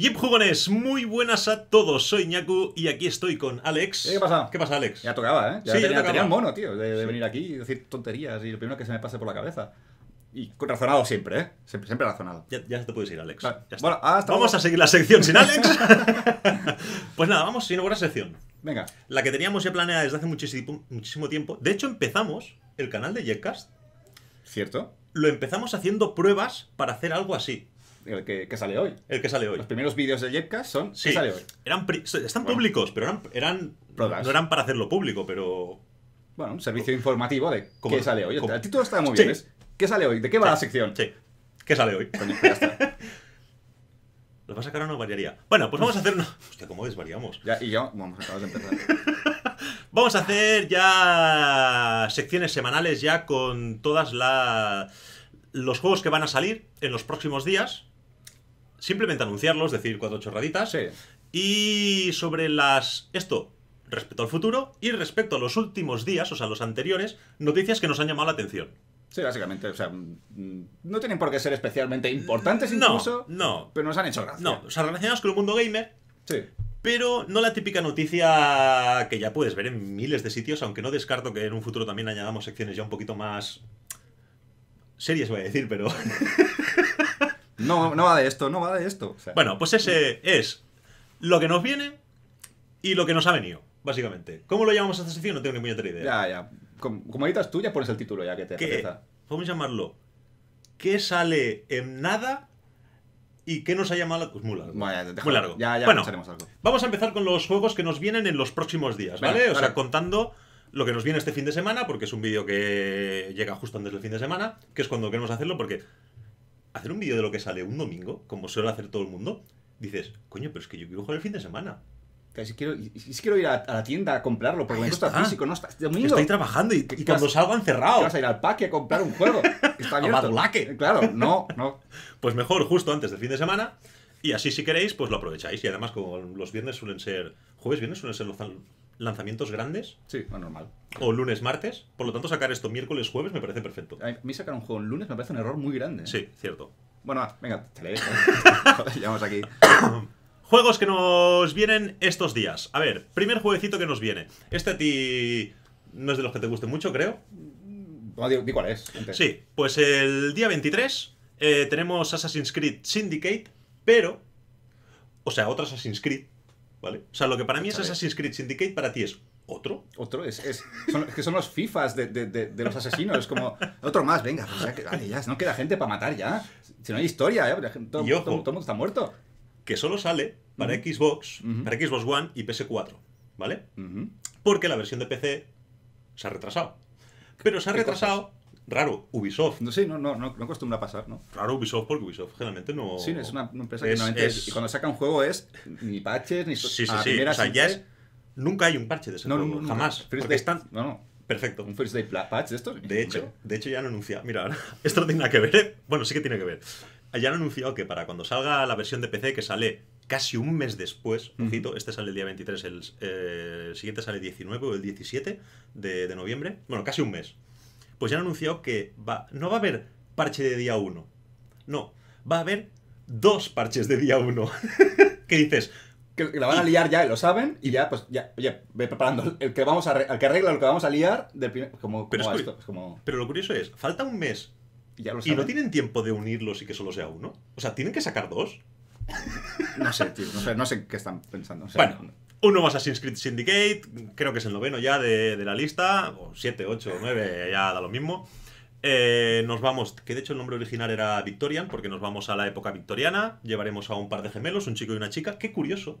Yip jugones, muy buenas a todos. Soy Ñaku y aquí estoy con Alex. Eh, ¿Qué pasa? ¿Qué pasa, Alex? Ya tocaba, ¿eh? Ya sí, tenía, tocaba. el mono, tío, de, venir aquí y decir tonterías y lo primero que se me pase por la cabeza. Y razonado siempre, ¿eh? Siempre, razonado. Ya, ya, te puedes ir, Alex. bueno, vamos a seguir la sección sin Alex. pues nada, vamos a buena sección. Venga. La que teníamos ya planeada desde hace muchísimo, muchísimo tiempo. De hecho, empezamos el canal de Jetcast. ¿Cierto? Lo empezamos haciendo pruebas para hacer algo así el que, sale hoy. El que sale hoy. Los primeros vídeos de Jetcast son sí. sale hoy. Eran están públicos, pero eran, eran no eran para hacerlo público, pero bueno, un servicio informativo de cómo. qué sale hoy. el título está muy bien, ¿ves? ¿Qué sale hoy? ¿De qué va la sección? Sí. ¿Qué sale hoy? Coño, pues ya está. Lo vas a sacar no variaría. Bueno, pues vamos a hacer una. Hostia, ¿cómo desvariamos? Ya, y yo, vamos, acabas de empezar. vamos a hacer ya secciones semanales ya con todas las los juegos que van a salir en los próximos días simplemente anunciarlos, decir cuatro chorraditas. Sí. Y sobre las. Esto, respecto al futuro y respecto a los últimos días, o sea, los anteriores, noticias que nos han llamado la atención. Sí, básicamente, o sea, mm, no tienen por qué ser especialmente importantes incluso. No, Pero nos han hecho gracia. No, o sea, relacionados con el mundo gamer. Sí. Pero no la típica noticia que ya puedes ver en miles de sitios, aunque no descarto que en un futuro también añadamos secciones ya un poquito más Series voy a decir, pero... No, no va de esto, no va de esto. bueno, pues ese es lo que nos viene y lo que nos ha venido, básicamente. ¿Cómo lo llamamos a esta sesión? No tengo ni otra idea. Ya, ya. Como, como editas tú, ya pones el título ya que te Podemos llamarlo ¿Qué sale en nada? ¿Y qué nos ha llamado? Pues muy largo. largo. Ya, ya bueno, Vamos a empezar con los juegos que nos vienen en los próximos días, ¿vale? o sea, contando lo que nos viene este fin de semana, porque es un vídeo que llega justo antes del fin de semana, que es cuando queremos hacerlo, porque hacer un vídeo de lo que sale un domingo, como suele hacer todo el mundo, dices, coño, pero es que yo quiero jugar el fin de semana. Si quiero, si quiero ir a, la tienda a comprarlo, porque no está físico, no está. Este domingo. Estoy trabajando y, cuando vas, salgo encerrado. Vas a ir al parque a comprar un juego. Está abierto. Eh, claro, no, no. Pues mejor justo antes del fin de semana. Y así, si queréis, pues lo aprovecháis. Y además, como los viernes suelen ser. Jueves, viernes suelen ser los, lanzamientos grandes. Sí, bueno, normal. O lunes, martes. Por lo tanto, sacar esto miércoles, jueves me parece perfecto. A mí sacar un juego lunes me parece un error muy grande. ¿eh? Sí, cierto. Bueno, venga, te aquí. Juegos que nos vienen estos días. A ver, primer jueguecito que nos viene. Este a ti no es de los que te guste mucho, creo. Mm, no, di, cuál es. Sí, pues el día 23 eh, tenemos Assassin's Creed Syndicate, pero... O sea, otro Assassin's Creed, ¿Vale? O sea, lo que para mí es Assassin's Creed Syndicate, para ti es otro. Otro, es, es que son los FIFAs de, de, de, los asesinos. Es como, otro más, venga, pues ya, ya, no queda gente para matar ya. Si no hay historia, ¿eh? todo, y ojo, todo, mundo está muerto. Que solo sale para Xbox, para Xbox One y PS4, ¿vale? Porque la versión de PC se ha retrasado. Pero se ha retrasado raro, Ubisoft. No, sí, no, no, no, no acostumbra pasar, ¿no? Raro Ubisoft porque Ubisoft generalmente no... Sí, es una, empresa que Y cuando saca un juego es ni patches, ni... Sí, sí, sí. o es... Nunca hay un parche de ese juego, No, jamás. Perfecto. Un first day patch de estos. De hecho, de hecho ya han anunciado... Mira, esto no tiene nada que ver, ¿eh? Bueno, sí que tiene que ver. Ya han anunciado que para cuando salga la versión de PC que sale casi un mes después, mm. ojito, este sale el día 23, el eh, siguiente sale el 19 o el 17 de noviembre, bueno, casi un mes pues ya han anunciado que va, no va a haber parche de día 1. No, va a haber dos parches de día uno. ¿Qué dices? Que la van a liar ya, lo saben, y ya, pues, ya, oye, ve preparando el que, vamos a, que arregla lo que vamos a liar del como, pero, es esto, pero lo curioso es, falta un mes y, no tienen tiempo de unirlos y que solo sea uno. O sea, tienen que sacar dos. No sé, tío, no sé, no sé qué están pensando. bueno, un nuevo Assassin's Creed Syndicate, creo que es el noveno ya de, la lista, o 7, 8, 9, ya da lo mismo. Eh, nos vamos, que de hecho el nombre original era Victorian, porque nos vamos a la época victoriana, llevaremos a un par de gemelos, un chico y una chica, qué curioso.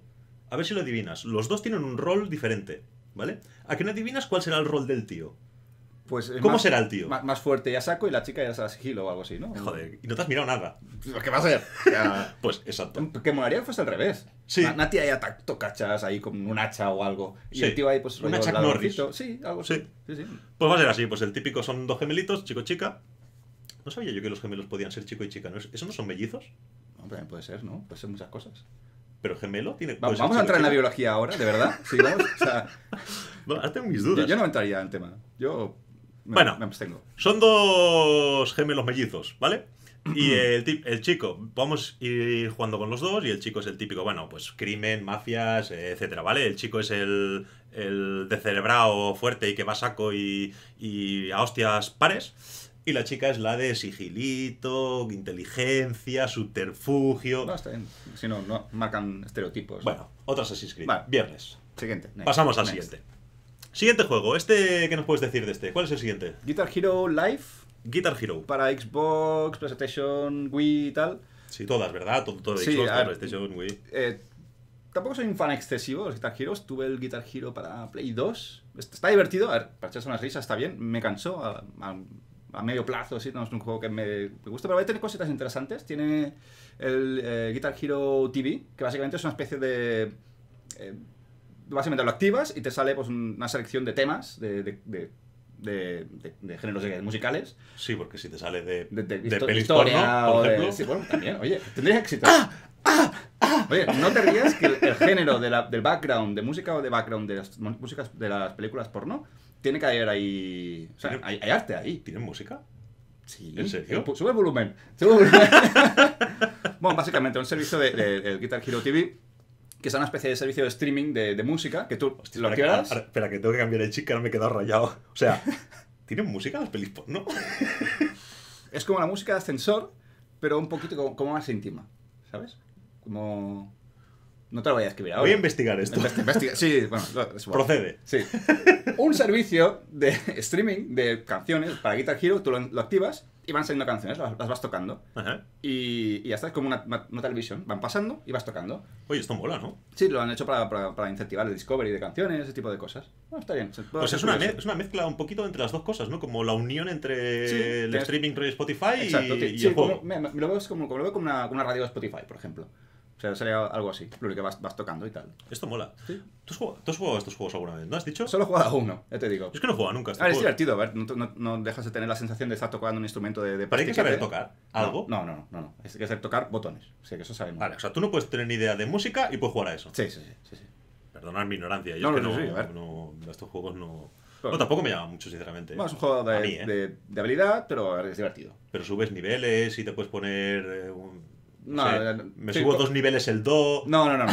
A ver si lo adivinas, los dos tienen un rol diferente, ¿vale? ¿A que no adivinas cuál será el rol del tío? Pues eh, ¿Cómo será el tío? Más, fuerte ya saco y la chica ya se la sigilo o algo así, ¿no? Eh, joder, y no te has mirado nada. Pues, ¿Qué va a ser? pues exacto. Em, que molaría que fuese al revés. Sí. Una, tía ya tocachas ahí con un hacha o algo. Y el tío ahí, pues. Un hacha Norris. Sí, algo así. Pues va a ser así, pues el típico son dos gemelitos, chico-chica. No sabía yo que los gemelos podían ser chico y chica, ¿no? ¿Eso no son mellizos? Hombre, puede ser, ¿no? Puede ser muchas cosas. Pero gemelo tiene. Vamos, a entrar en la biología ahora, de verdad. Sí, vamos. O sea, bueno, tengo mis Yo, no entraría en el tema. Yo bueno, Son dos gemelos mellizos, ¿vale? Y el, chico, vamos a ir jugando con los dos y el chico es el típico, bueno, pues crimen, mafias, etcétera, ¿vale? El chico es el, de decelebrado fuerte y que va saco y, a hostias pares. Y la chica es la de sigilito, inteligencia, subterfugio. No, está bien. Si no, no marcan estereotipos. Bueno, otras así escritas. Viernes. Siguiente. Pasamos al siguiente. Siguiente juego, este, ¿qué nos puedes decir de este? ¿Cuál es el siguiente? Guitar Hero Live. Guitar Hero. Para Xbox, PlayStation, Wii y tal. Sí, todas, ¿verdad? Todo, todo Xbox, PlayStation, Wii. Eh, tampoco soy un fan excesivo de los Guitar Heroes. Tuve el Guitar Hero para Play 2. Está divertido, a ver, para echarse unas risas está bien. Me cansó a, medio plazo, sí, no es un juego que me, gusta, pero tener cositas interesantes. Tiene el eh, Guitar Hero TV, que básicamente es una especie de... Eh, básicamente lo activas y te sale pues, una selección de temas, de, de, de, géneros musicales. Sí, porque si te sale de, de, pelis historia, porno, por ejemplo. sí, bueno, también, oye, tendrías éxito. ¡Ah! ¡Ah! ah. Oye, no te rías que el, género del background, de música o de background de las músicas de las películas porno, tiene que haber ahí. O sea, hay, arte ahí. ¿Tienen música? Sí. ¿En serio? Sube el volumen. Sube volumen. bueno, básicamente, un servicio de Guitar Hero TV que es una especie de servicio de streaming de, música, que tú lo activas. espera, que tengo que cambiar el chip, que ahora me he quedado rayado. O sea, ¿tienen música las pelis ¿no? es como la música de ascensor, pero un poquito como, más íntima, ¿sabes? Como... No te lo voy a escribir ahora. Voy a investigar esto. sí, bueno, Procede. Sí. Un servicio de streaming de canciones para Guitar Hero, tú lo activas y van saliendo canciones, las, vas tocando. Y, y ya está, es como una, televisión, van pasando y vas tocando. Oye, esto mola, ¿no? Sí, lo han hecho para, para, incentivar el discovery de canciones, ese tipo de cosas. está bien. es una, es una, mezcla un poquito entre las dos cosas, ¿no? Como la unión entre el streaming de Spotify y, juego. Como, lo veo como, lo veo como una, como una radio de Spotify, por ejemplo. O sea, sería algo así, lo que vas, vas, tocando y tal. Esto mola. ¿Tú, has jugado, a estos juegos alguna vez? ¿No has dicho? Solo he jugado a uno, ya te digo. Es que no he jugado nunca. A este ver, es divertido, a ver, no, no, dejas de tener la sensación de estar tocando un instrumento de, de ¿Pero hay que saber tocar algo? No, no, no, no, no. Es que saber tocar botones, o sea, que eso sabemos. Vale, o sea, tú no puedes tener ni idea de música y puedes jugar a eso. Sí, sí, sí. sí, Perdonad mi ignorancia, yo no, es que no, a estos juegos no... no, tampoco me llama mucho, sinceramente. Bueno, es un juego de, ¿eh? de, habilidad, pero es divertido. Pero subes niveles y te puedes poner... Eh, no, me subo dos niveles el do. No, no, no.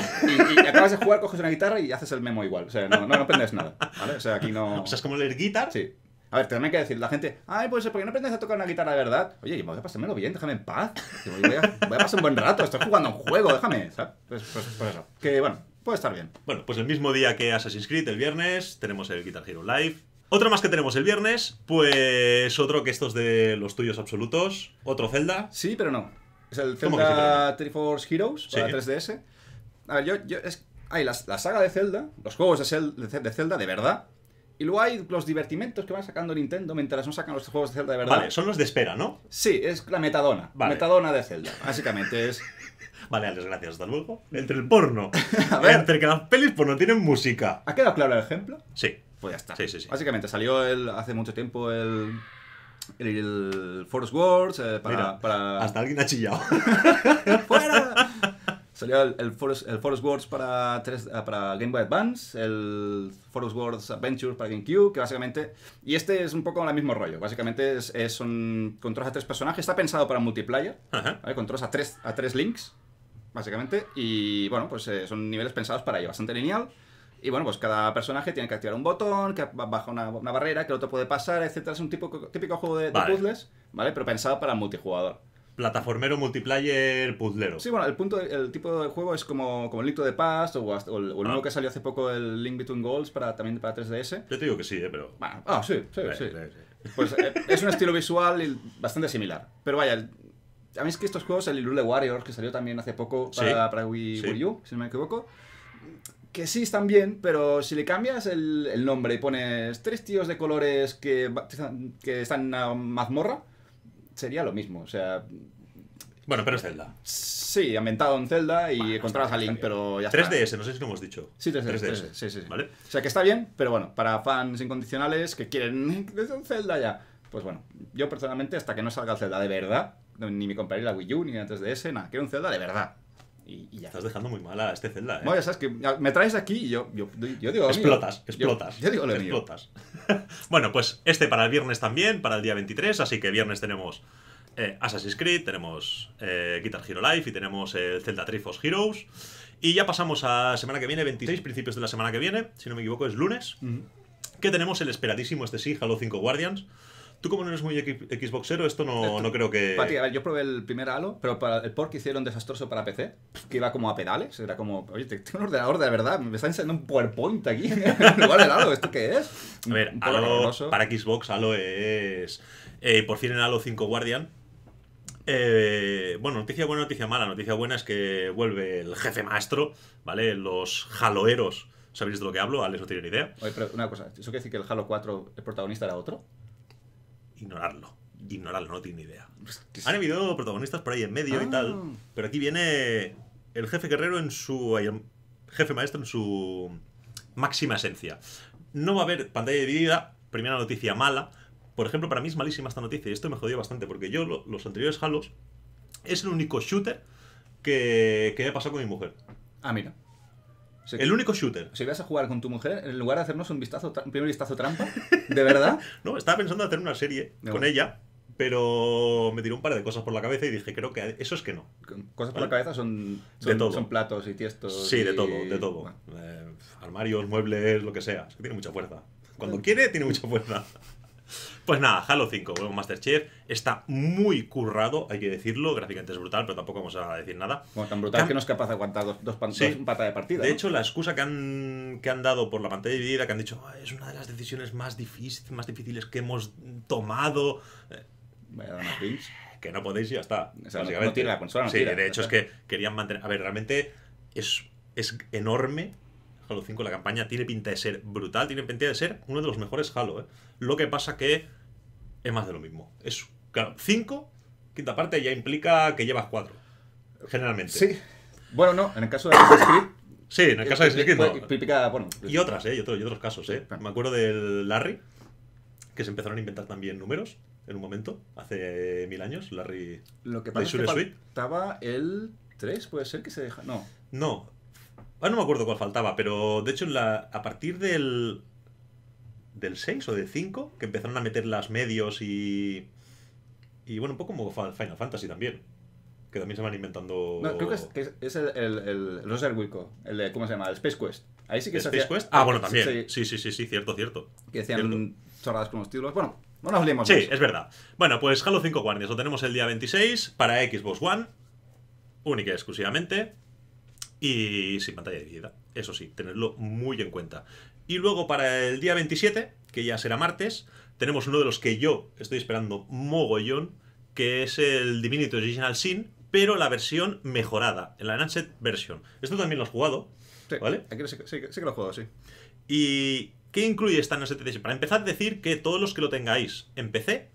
Y, acabas de jugar, coges una guitarra y haces el memo igual. O sea, no, no, aprendes nada. ¿Vale? O sea, aquí no. sabes cómo leer guitarra? Sí. A ver, también hay que decir la gente, ay, pues, ¿por qué no aprendes a tocar una guitarra de verdad? Oye, yo voy a pasármelo bien, déjame en paz. Voy a, a pasar un buen rato, estoy jugando un juego, déjame. ¿sabes? Pues, pues, pues, eso. Que bueno, puede estar bien. Bueno, pues el mismo día que Assassin's Creed, el viernes, tenemos el Guitar Hero Live. Otro más que tenemos el viernes, pues otro que estos de los tuyos absolutos, otro Zelda. Sí, pero no. Es el Zelda Three Force Heroes para 3DS. A ver, yo. es, hay la, saga de Zelda, los juegos de, de, Zelda de verdad. Y luego hay los divertimentos que van sacando Nintendo mientras no sacan los juegos de Zelda de verdad. Vale, son los de espera, ¿no? Sí, es la metadona. Metadona de Zelda, básicamente es. Vale, Alex, gracias. Hasta luego. Entre el porno. a ver. Entre que las pelis porno pues, no tienen música. ¿Ha quedado claro el ejemplo? Sí. Pues ya está. Sí, sí, sí. Básicamente salió el, hace mucho tiempo el el Force Wars, eh, para, Hasta alguien ha chillado. ¡Fuera! Salió el, Force, el Force Wars para, eh, para Game Boy Advance, el Force Wars Adventure para GameCube, que básicamente... Y este es un poco el mismo rollo. Básicamente es, es un, a tres personajes, está pensado para multiplayer, ¿vale? a tres, a tres links, básicamente, y bueno, pues eh, son niveles pensados para ello, bastante lineal. Y bueno, pues cada personaje tiene que activar un botón, que baja una, una barrera, que el otro puede pasar, etcétera. Es un típico, típico juego de, puzzles, ¿vale? Pero pensado para multijugador. Plataformero, multiplayer, puzzlero. Sí, bueno, el punto, el tipo de juego es como, como el Link de the Past o, el, ah. nuevo que salió hace poco, el Link Between Goals, para, también para 3DS. Yo te digo que sí, ¿eh? pero... Bueno, ah, sí, sí, sí. Pues eh, es un estilo visual bastante similar. Pero vaya, a mí es que estos juegos, el Ilule Warriors, que salió también hace poco para, para Wii U, si no me equivoco que sí están bien, pero si le cambias el, nombre y pones tres tíos de colores que, que están en una mazmorra, sería lo mismo. O sea. Bueno, pero es Zelda. Sí, ambientado en Zelda y bueno, encontrabas a Link, pero ya 3DS, no sé si lo hemos dicho. Sí, 3DS. Sí, sí, ¿Vale? O sea que está bien, pero bueno, para fans incondicionales que quieren un Zelda ya. Pues bueno, yo personalmente, hasta que no salga Zelda de verdad, ni mi compañera la Wii U, ni antes de ese, nada, quiero un Zelda de verdad. Y, ya. Estás dejando muy mal a este Zelda, ¿eh? que me traes aquí y yo, digo. Explotas, explotas. Yo, digo lo Explotas. bueno, pues este para el viernes también, para el día 23. Así que viernes tenemos eh, Assassin's Creed, tenemos eh, Guitar Hero Life y tenemos el Zelda Triforce Heroes. Y ya pasamos a semana que viene, 26, principios de la semana que viene, si no me equivoco, es lunes. Que tenemos el esperadísimo este sí, Halo 5 Guardians. Tú como no eres muy Xboxero, esto no, creo que... Pati, a ver, yo probé el primer Halo, pero para el pork hicieron desastroso para PC, que iba como a pedales, era como, oye, tengo un ordenador de verdad, me está enseñando un PowerPoint aquí, igual es Halo, ¿esto qué es? A ver, Halo, para Xbox Halo es... Eh, por fin en Halo 5 Guardian, eh, bueno, noticia buena, noticia mala. Noticia buena es que vuelve el jefe maestro, ¿vale? Los Haloeros, ¿Sabéis de lo que hablo? Ales no tiene idea. Oye, pero una cosa, ¿eso quiere decir que el Halo 4, el protagonista era otro? ignorarlo. Ignorarlo, no tiene ni idea. Han habido protagonistas por ahí en medio y tal. Ah. Pero aquí viene el jefe guerrero en su. jefe maestro en su máxima esencia. No va a haber pantalla dividida. Primera noticia mala. Por ejemplo, para mí es malísima esta noticia y esto me jodió bastante porque yo, los anteriores Halos, es el único shooter que, que pasado con mi mujer. Ah, mira el único shooter. Si vas a jugar con tu mujer, en lugar de hacernos un vistazo, un primer vistazo trampa, ¿de verdad? no, estaba pensando hacer una serie con ella, pero me tiró un par de cosas por la cabeza y dije, creo que eso es que no. Cosas por la cabeza son, platos y tiestos. Sí, de todo, de todo. Eh, armarios, muebles, lo que sea. tiene mucha fuerza. Cuando quiere, tiene mucha fuerza. Pues nada, Halo 5, Master Masterchef. Está muy currado, hay que decirlo. Gráficamente es brutal, pero tampoco vamos a decir nada. Bueno, tan brutal que no es capaz de aguantar dos, dos, pan... pata de partida. De hecho, la excusa que han, que han dado por la pantalla dividida, que han dicho, ah, es una de las decisiones más, difícil, más difíciles que hemos tomado. Eh, Vaya, eh, que no podéis y ya está. O sea, básicamente. No, la consola, Sí, de hecho es que querían mantener. A ver, realmente es, es enorme Halo 5, la campaña tiene pinta de ser brutal, tiene pinta de ser uno de los mejores Halo, ¿eh? Lo que pasa que es más de lo mismo. Es, claro, 5, quinta parte ya implica que llevas 4, generalmente. Sí. Bueno, no, en el caso de Assassin's Sí, en el caso de eh, Assassin's pues, no. Pues, y otras, ¿eh? Y otros, casos, ¿eh? Me acuerdo del Larry, que se empezaron a inventar también números en un momento, hace mil años, Larry... Lo que pasa es que el 3, puede ser que se deja... No. No, Ah, no me acuerdo cuál faltaba, pero de hecho la, a partir del, del 6 o del 5, que empezaron a meter las medios y... Y bueno, un poco como Final Fantasy también. Que también se van inventando... No, creo que es, que es, el, el, el, el de, ¿Cómo se llama? El Space Quest. Ahí sí que se Space Quest? Ah, bueno, también. Sí, sí, sí, sí, cierto, cierto. Que decían chorradas con los títulos. Bueno, no nos liemos. Sí, es verdad. Bueno, pues Halo 5 Guardians lo tenemos el día 26 para Xbox One. Única y exclusivamente y sin pantalla dividida. Eso sí, tenerlo muy en cuenta. Y luego para el día 27, que ya será martes, tenemos uno de los que yo estoy esperando mogollón, que es el Divinity Original Sin, pero la versión mejorada, la Enhanced Version. Esto también lo has jugado, sí, ¿vale? Aquí que lo he jugado, sí. ¿Y qué incluye esta Enhanced Edition? Para empezar, decir que todos los que lo tengáis en PC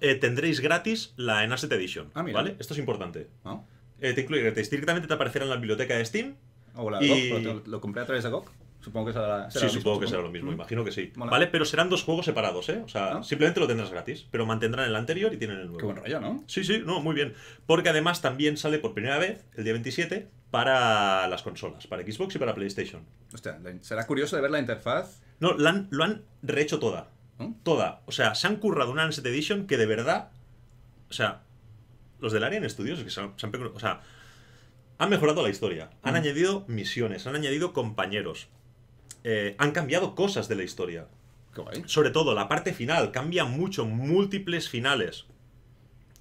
eh, tendréis gratis la Enhanced Edition, ah, ¿vale? Esto es importante. ¿No? Ah. Eh, te incluye gratis. Directamente te aparecerá en la biblioteca de Steam. O la lo, compré a través de GOG. Supongo que será, lo mismo, supongo que será lo mismo, imagino que sí. ¿Vale? Pero serán dos juegos separados, ¿eh? O sea, simplemente lo tendrás gratis, pero mantendrán el anterior y tienen el nuevo. Qué buen rollo, ¿no? Sí, sí, no, muy bien. Porque además también sale por primera vez, el día 27, para las consolas, para Xbox y para PlayStation. Hostia, será curioso de ver la interfaz. No, lo han, lo han rehecho toda. Toda. O sea, se han currado una Unset Edition que de verdad. O sea, los del área Studios es que se han, o sea, han mejorado la historia, han mm. añadido misiones, han añadido compañeros, eh, han cambiado cosas de la historia. Sobre todo la parte final, cambia mucho, múltiples finales.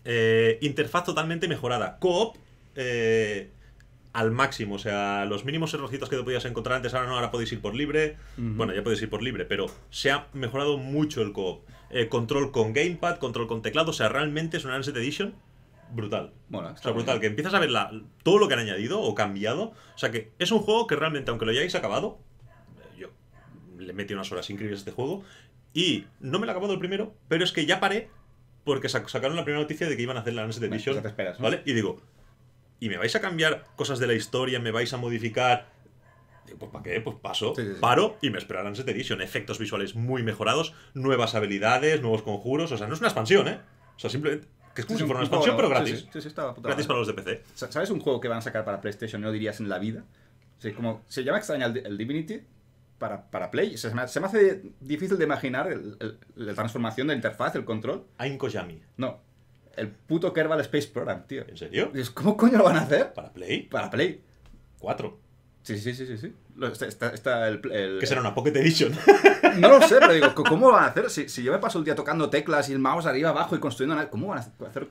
Eh, interfaz totalmente mejorada. Coop eh, al máximo, o sea, los mínimos errorcitos que te podías encontrar antes, ahora no, ahora podéis ir por libre. Bueno, ya podéis ir por libre, pero se ha mejorado mucho el coop. control con gamepad, control con teclado, o sea, realmente es una Ancient Edition brutal. Bueno, o brutal, que empiezas a ver todo lo que han añadido o cambiado. O sea, que es un juego que realmente, aunque lo hayáis acabado, eh, yo le metí unas horas increíbles a este juego, y no me lo he acabado el primero, pero es que ya paré porque sacaron la primera noticia de que iban a hacer la Next pues Edition. ¿Vale? Y digo, ¿y me vais a cambiar cosas de la historia? ¿Me vais a modificar? Digo, pues ¿para qué? Pues paso, paro y me esperarán la Edition. Efectos visuales muy mejorados, nuevas habilidades, nuevos conjuros. O sea, no es una expansión, ¿eh? O sea, simplemente que es, un, una expansión, pero gratis. Sí, sí, estaba puta gratis para los de PC. ¿Sabes un juego que van a sacar para PlayStation? No dirías en la vida. como, se llama extraña el, Divinity para, para Play. se, me, hace difícil de imaginar la transformación de la interfaz, el control. A incoyami No. El puto Kerbal Space Program, tío. ¿En serio? ¿Cómo coño lo van a hacer? ¿Para Play? Para Play. Cuatro. Sí, sí, sí, sí. sí. Está, el, Que será una Pocket Edition. No lo sé, pero digo, ¿cómo van a hacer? Si, yo me paso el día tocando teclas y el mouse arriba abajo y construyendo ¿Cómo van a hacer?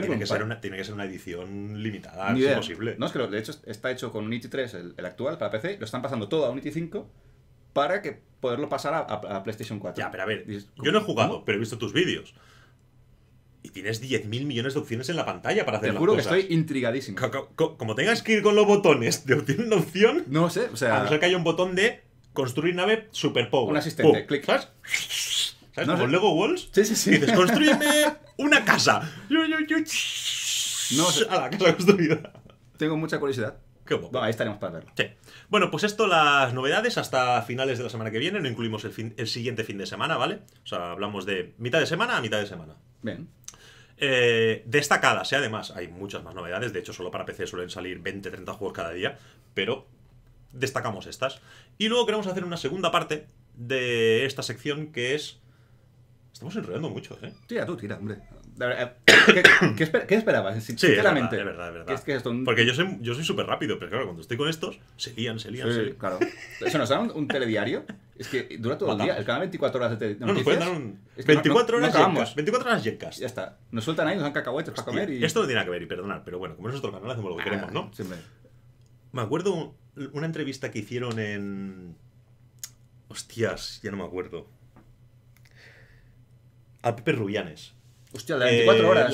tiene, que ser una, tiene, que ser una, edición limitada, es posible. No, es que de hecho está hecho con Unity 3, el, actual, para PC, lo están pasando todo a Unity 5 para que poderlo pasar a, PlayStation 4. Ya, pero a ver, yo no he jugado, pero he visto tus vídeos y tienes 10.000 millones de opciones en la pantalla para hacer Te juro que estoy intrigadísimo. como tengas que ir con los botones de opción una opción. No sé, o sea. A no ser que haya un botón de construir nave super power. Un asistente, clic. ¿Sabes? Lego Walls. Sí, sí, sí. dices, construyeme una casa. No sé. A la casa construida. Tengo mucha curiosidad. Qué bueno, ahí estaremos para verlo. Sí. Bueno, pues esto, las novedades hasta finales de la semana que viene. No incluimos el, fin, el siguiente fin de semana, ¿vale? O sea, hablamos de mitad de semana a mitad de semana. Bien. Eh, destacadas, ¿eh? además, hay muchas más novedades. De hecho, solo para PC suelen salir 20-30 juegos cada día, pero destacamos estas. Y luego queremos hacer una segunda parte de esta sección que es. Estamos enredando mucho, ¿eh? Tira tú, tira, hombre. Eh, ¿Qué, esperabas? sinceramente. Es verdad, Porque yo soy súper rápido, pero claro, cuando estoy con estos, se lían, se lían. Sí, claro. Eso nos da un, telediario. Es que dura todo el día. El canal 24 horas de telediario. No, nos pueden dar un. 24, horas 24 horas Ya está. Nos sueltan ahí, nos dan cacahuetes para comer. Esto no tiene nada que ver, y perdonar, pero bueno, como es nuestro canal, hacemos lo que ah, queremos, ¿no? Siempre. Me acuerdo una entrevista que hicieron en. Hostias, ya no me acuerdo. A Pepe Rubianes la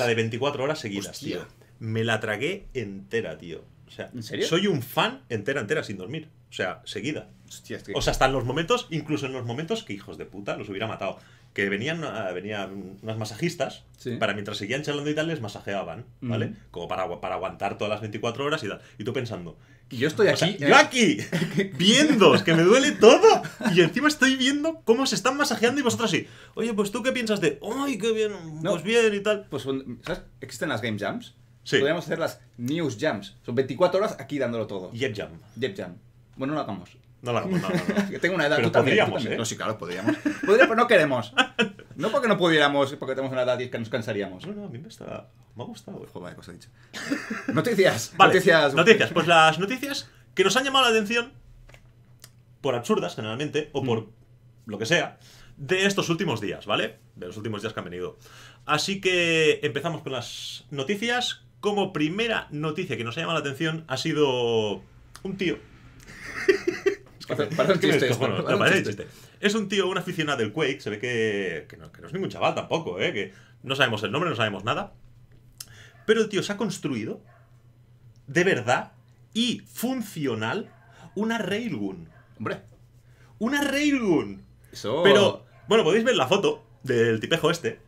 de 24 eh, horas. seguidas, tío. Me la tragué entera, tío. O sea, soy un fan entera, entera, sin dormir. O sea, seguida. Hostia, O sea, hasta en los momentos, incluso en los momentos que hijos de puta los hubiera matado que venían, ah, venían unas masajistas para mientras seguían charlando y tal, les masajeaban, ¿vale? Mm. Como para, para aguantar todas las 24 horas y tal. Y tú pensando, yo estoy aquí. Yo eh. aquí, viendo, es que me duele todo. Y encima estoy viendo cómo se están masajeando y vosotros así. Oye, pues tú qué piensas de. ¡Ay, qué bien! pues bien y tal. Pues, ¿sabes? Existen las Game Jams. Sí. Podríamos hacer las News Jams. Son 24 horas aquí dándolo todo. Yep Jam. Jam. Bueno, no lo hagamos. No la no, no, tengo una edad. Pero podríamos, ¿eh? No, sí, claro, podríamos. Podríamos, pero no queremos. No porque no pudiéramos, porque tenemos una edad y que nos cansaríamos. No, no, a mí me está... Me ha gustado. Eh. Joder, cosa dicha. Noticias. Vale, noticias. Noticias. Pues las noticias que nos han llamado la atención, por absurdas generalmente, o por mm. lo que sea, de estos últimos días, ¿vale? De los últimos días que han venido. Así que empezamos con las noticias. Como primera noticia que nos ha llamado la atención ha sido un tío es un tío, un aficionado del Quake, se ve que, que, no, es ningún chaval tampoco, ¿eh? que no sabemos el nombre, no sabemos nada. Pero el tío se ha construido, de verdad y funcional, una Railgun. Hombre. Una Railgun. Pero, bueno, podéis ver la foto del tipejo este.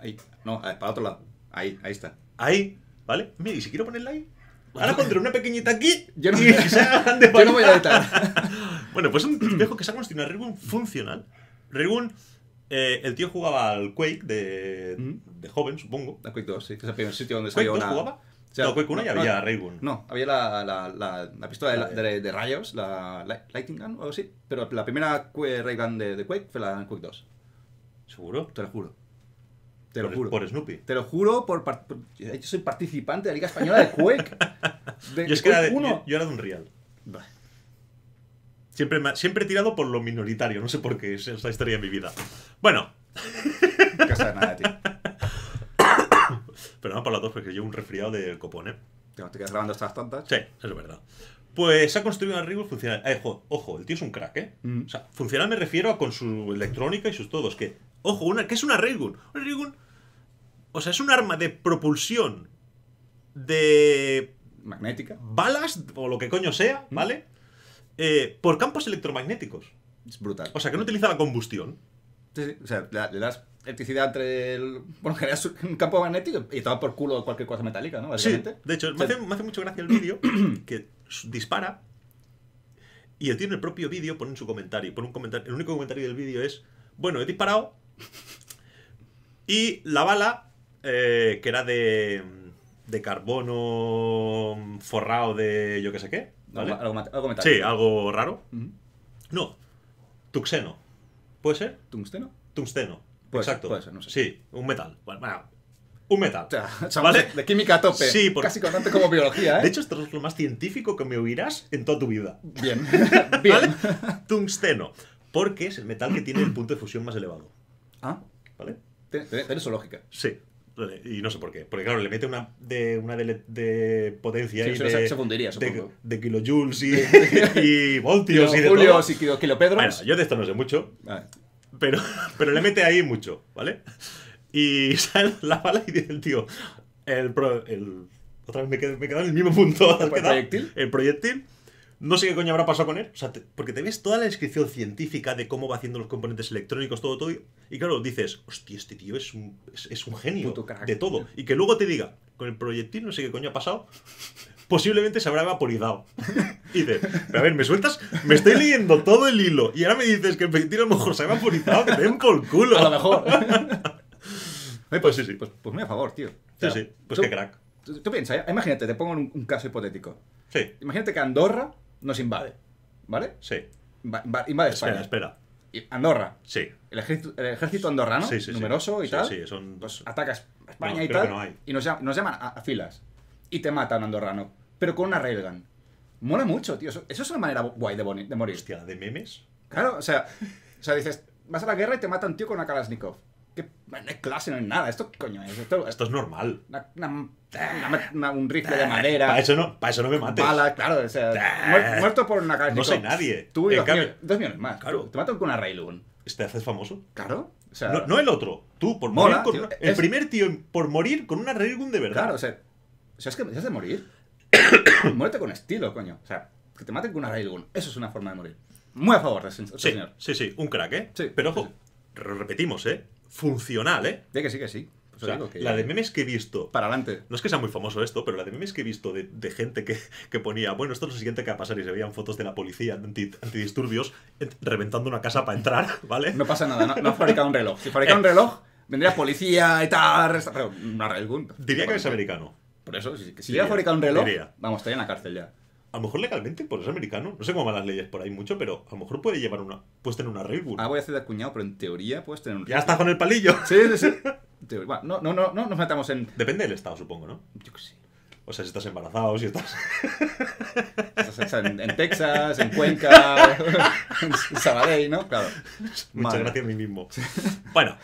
Ahí. No, eh, para otro lado. Ahí, ahí está. Ahí, ¿vale? Mira, y si quiero ponerla ahí, Ahora pondré una pequeñita aquí yo no, Yo no voy a editar. bueno, pues un viejo que se ha construido una Regun funcional. Regun. Eh, el tío jugaba al Quake de, mm. de joven, supongo. La Quake 2, sí. Que es el primer sitio donde salió una... jugaba? O sea, no, Quake 1 ya había no, No, había la, la, la, pistola de, de, rayos, la Lightning Gun o algo así. Pero la primera Raygun de, de Quake fue la Quake 2. ¿Seguro? Te lo juro. Te lo juro. Por Snoopy. Te lo juro, por, eh, yo soy participante de la Liga Española de Quake. de, yo, es que era de, yo, yo, era de un real. Siempre, siempre he tirado por lo minoritario, no sé por qué es la historia en mi vida. Bueno. Pero no para los dos, porque llevo un resfriado de copón, ¿eh? ¿Te quedas grabando estas tantas? Sí, eso es verdad. Pues se ha construido un rigor funcional. Eh, ojo, el tío es un crack, ¿eh? Mm. O sea, funcional me refiero a con su electrónica y sus todos. Que, ojo, una, ¿qué es una Raygun? Una Raygun o sea, es un arma de propulsión de... Magnética. Balas o lo que coño sea, mm. ¿vale? Eh, por campos electromagnéticos. Es brutal. O sea, que no utiliza la combustión. Sí, sí. O sea, le das electricidad entre el. Bueno, generas un campo magnético y va por culo cualquier cosa metálica, ¿no? Sí, de hecho, me, hace, mucho gracia el vídeo que dispara y el tiene el propio vídeo pone en su comentario, un comentario. El único comentario del vídeo es: Bueno, he disparado y la bala eh, que era de, carbono forrado de yo que sé qué. Algo, algo Sí, algo raro. No, tuxeno. ¿Puede ser? ¿Tungsteno? Tungsteno. Exacto. Sí, un metal. un metal. De química a tope. Sí, Casi constante como biología, ¿eh? De hecho, esto es lo más científico que me oirás en toda tu vida. Bien. Bien. Tungsteno. Porque es el metal que tiene el punto de fusión más elevado. Ah. ¿Vale? Tienes lógica. Sí. Y no sé por qué. Porque claro, le mete una de, una de, potencia y de, de, de, kilojoules y, voltios y de julios todo. y kilopedros. Bueno, yo de esto no sé mucho, pero, pero le mete ahí mucho, ¿vale? Y sale la bala y dice el tío, el, otra vez me quedo, me en el mismo punto. ¿El proyectil? El proyectil no sé qué coño habrá pasado con él. porque te ves toda la descripción científica de cómo va haciendo los componentes electrónicos, todo, todo. Y, claro, dices, hostia, este tío es un, genio de todo. Y que luego te diga, con el proyectil no sé qué coño ha pasado, posiblemente se habrá vaporizado. Y dices, a ver, me sueltas, me estoy leyendo todo el hilo. Y ahora me dices que el proyectil a lo mejor se ha vaporizado, que te por el culo. A lo mejor. pues, sí, sí. Pues, pues, muy a favor, tío. sí, sí. Pues qué crack. Tú, piensas, imagínate, te pongo un, caso hipotético. Imagínate que Andorra nos invade. ¿Vale? Sí. invade España. Espera, espera. Andorra. Sí. El ejército, andorrano, numeroso y tal. Sí, son... Pues ataca España y tal. y nos, llaman, llaman a, filas. Y te matan andorrano. Pero con una railgun. Mola mucho, tío. Eso, es una manera guay de, de, morir. Hostia, ¿de memes? Claro, o sea, o sea, dices, vas a la guerra y te mata un tío con una Kalashnikov que no hay clase, no es nada. Esto, coño, es, esto, es normal. un rifle de madera. Para eso no, eso no me mates. claro, muerto por una calle No soy nadie. Tú y dos, millones, dos, millones, más. Claro. Te matan con una Railgun. ¿Te haces famoso? Claro. no, el otro. Tú, por morir. Con el primer tío por morir con una Railgun de verdad. Claro, o sea, o sea es que si has de morir, muérete con estilo, coño. O sea, que te maten con una Railgun. Eso es una forma de morir. Muy a favor de señor. Sí, sí, un crack, ¿eh? Sí, Pero ojo, repetimos, ¿eh? funcional, ¿eh? que sí, que sí. la de memes que he visto. Para adelante. No es que sea muy famoso esto, pero la de memes que he visto de, gente que, ponía, bueno, esto es lo siguiente que va a pasar y se veían fotos de la policía antidisturbios reventando una casa para entrar, ¿vale? No pasa nada, no, ha fabricado un reloj. Si fabricara un eh. reloj, vendría policía y tal. Pero, Diría que es americano. Por eso, si, si hubiera fabricado un reloj, vamos, estaría en la cárcel ya a lo mejor legalmente, por es americano, no sé cómo van las leyes por ahí mucho, pero a lo mejor puede llevar una. Puedes tener una Red Ah, voy a hacer de acuñado, pero en teoría puedes tener un. Ya estás con el palillo. Sí, sí, sí. Bueno, no, no, no, no nos matamos en. Depende del estado, supongo, ¿no? Yo que sí. O sea, si estás embarazado, si estás. en, en, Texas, en Cuenca, en Sabadell, ¿no? Claro. Muchas gracias a mí mismo. Bueno,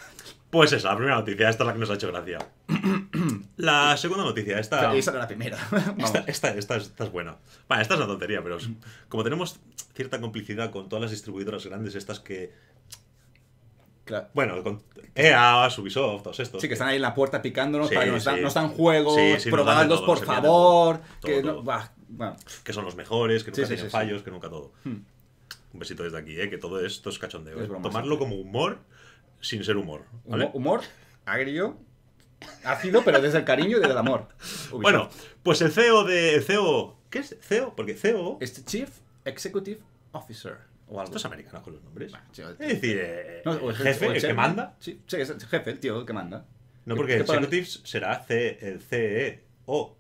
pues esa, la primera noticia, esta es la que nos ha hecho gracia. la segunda noticia, esta. Esa era la primera. esta, esta, esta, es, buena. Vale, esta es una tontería, pero como tenemos cierta complicidad con todas las distribuidoras grandes, estas que. Claro. Bueno, con EA, Ubisoft, todos estos. Sí, que están ahí en la puerta picándonos no para que nos, sí. juegos, sí, por favor. que, No, que son los mejores, que nunca tienen fallos, que nunca todo. Hmm. Un besito desde aquí, eh, que todo esto es cachondeo. Eh. Tomarlo como humor sin ser humor. Humor agrio, ácido, pero desde el cariño y desde el amor. Bueno, pues el CEO de. El CEO. ¿Qué es CEO? Porque CEO. Es Chief Executive Officer. O algo. Estos americanos con los nombres. es decir, eh, el jefe, el, que manda. Sí, es el jefe, el tío, que manda. No, porque Executive será C, el CEO.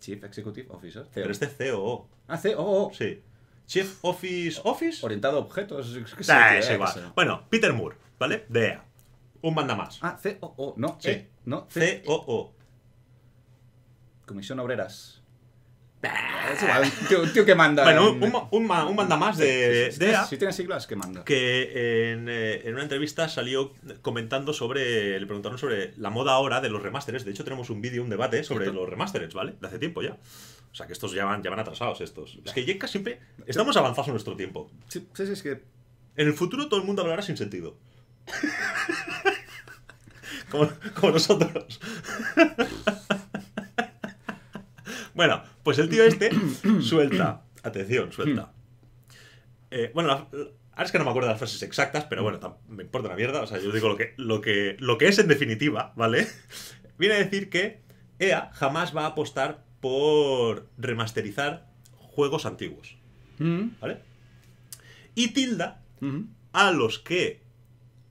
Chief Executive Officer. E pero este COO. E ah, COO. E sí. Chief Office Office. Orientado a objetos. Ah, eh, bueno, Peter Moore. ¿Vale? Dea. E un manda más. Ah, C-O-O, no, sí. E. no, C O o Comisión Obreras. tío, que manda. Bueno, un, un, manda más de, e si, si, tiene siglas, que manda. Que eh, en, una entrevista salió comentando sobre. Le preguntaron sobre la moda ahora de los remasteres, De hecho, tenemos un vídeo, un debate sobre los remasteres, ¿vale? De hace tiempo ya. O sea, que estos ya van, ya van atrasados, estos. Es que Yenka siempre. Estamos avanzados en nuestro tiempo. sí, sí, es que. En el futuro todo el mundo hablará sin sentido. como, nosotros. bueno, pues el tío este suelta. Atención, suelta. Hmm. Eh, bueno, ahora es que no me acuerdo de las frases exactas, pero bueno, me importa la mierda. O sea, yo digo lo que, lo que, lo que es en definitiva, ¿vale? Viene a decir que EA jamás va a apostar por remasterizar juegos antiguos. Hmm. ¿Vale? Y tilda hmm. a los que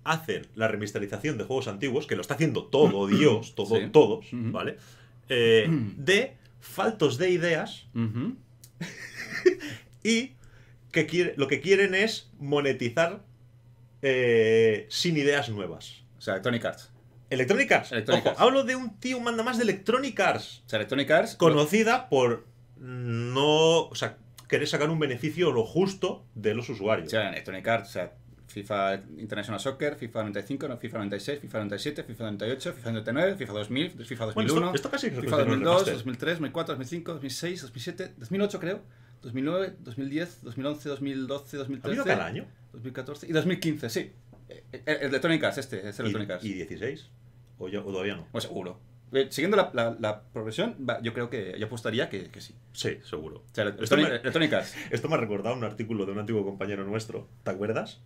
hacen la remasterización de juegos antiguos, que lo está haciendo todo Dios, todo, todos, ¿vale? Eh, de faltos de ideas y que lo que quieren es monetizar eh, sin ideas nuevas. O sea, Electronic Arts. Electronic Arts. hablo de un tío, manda más de Electronic Arts. O sea, Electronic Arts. Conocida por no. O sea, querer sacar un beneficio lo justo de los usuarios. O sea, Electronic Arts, o sea, FIFA International Soccer, FIFA 95, FIFA 96, FIFA 97, FIFA 98, FIFA 99, FIFA 2000, FIFA 2001, FIFA 2002, 2003, 2004, 2005, 2006, 2007, 2008 creo, 2009, 2010, 2011, 2012, 2013. ¿Ha año? 2014 y 2015, sí. de este, es de ¿Y, 16? ¿O, todavía no? Pues seguro. siguiendo la, la, progresión, yo creo que yo apostaría que, sí. Sí, seguro. O esto, esto me ha recordado un artículo de un antiguo compañero nuestro. ¿Te acuerdas?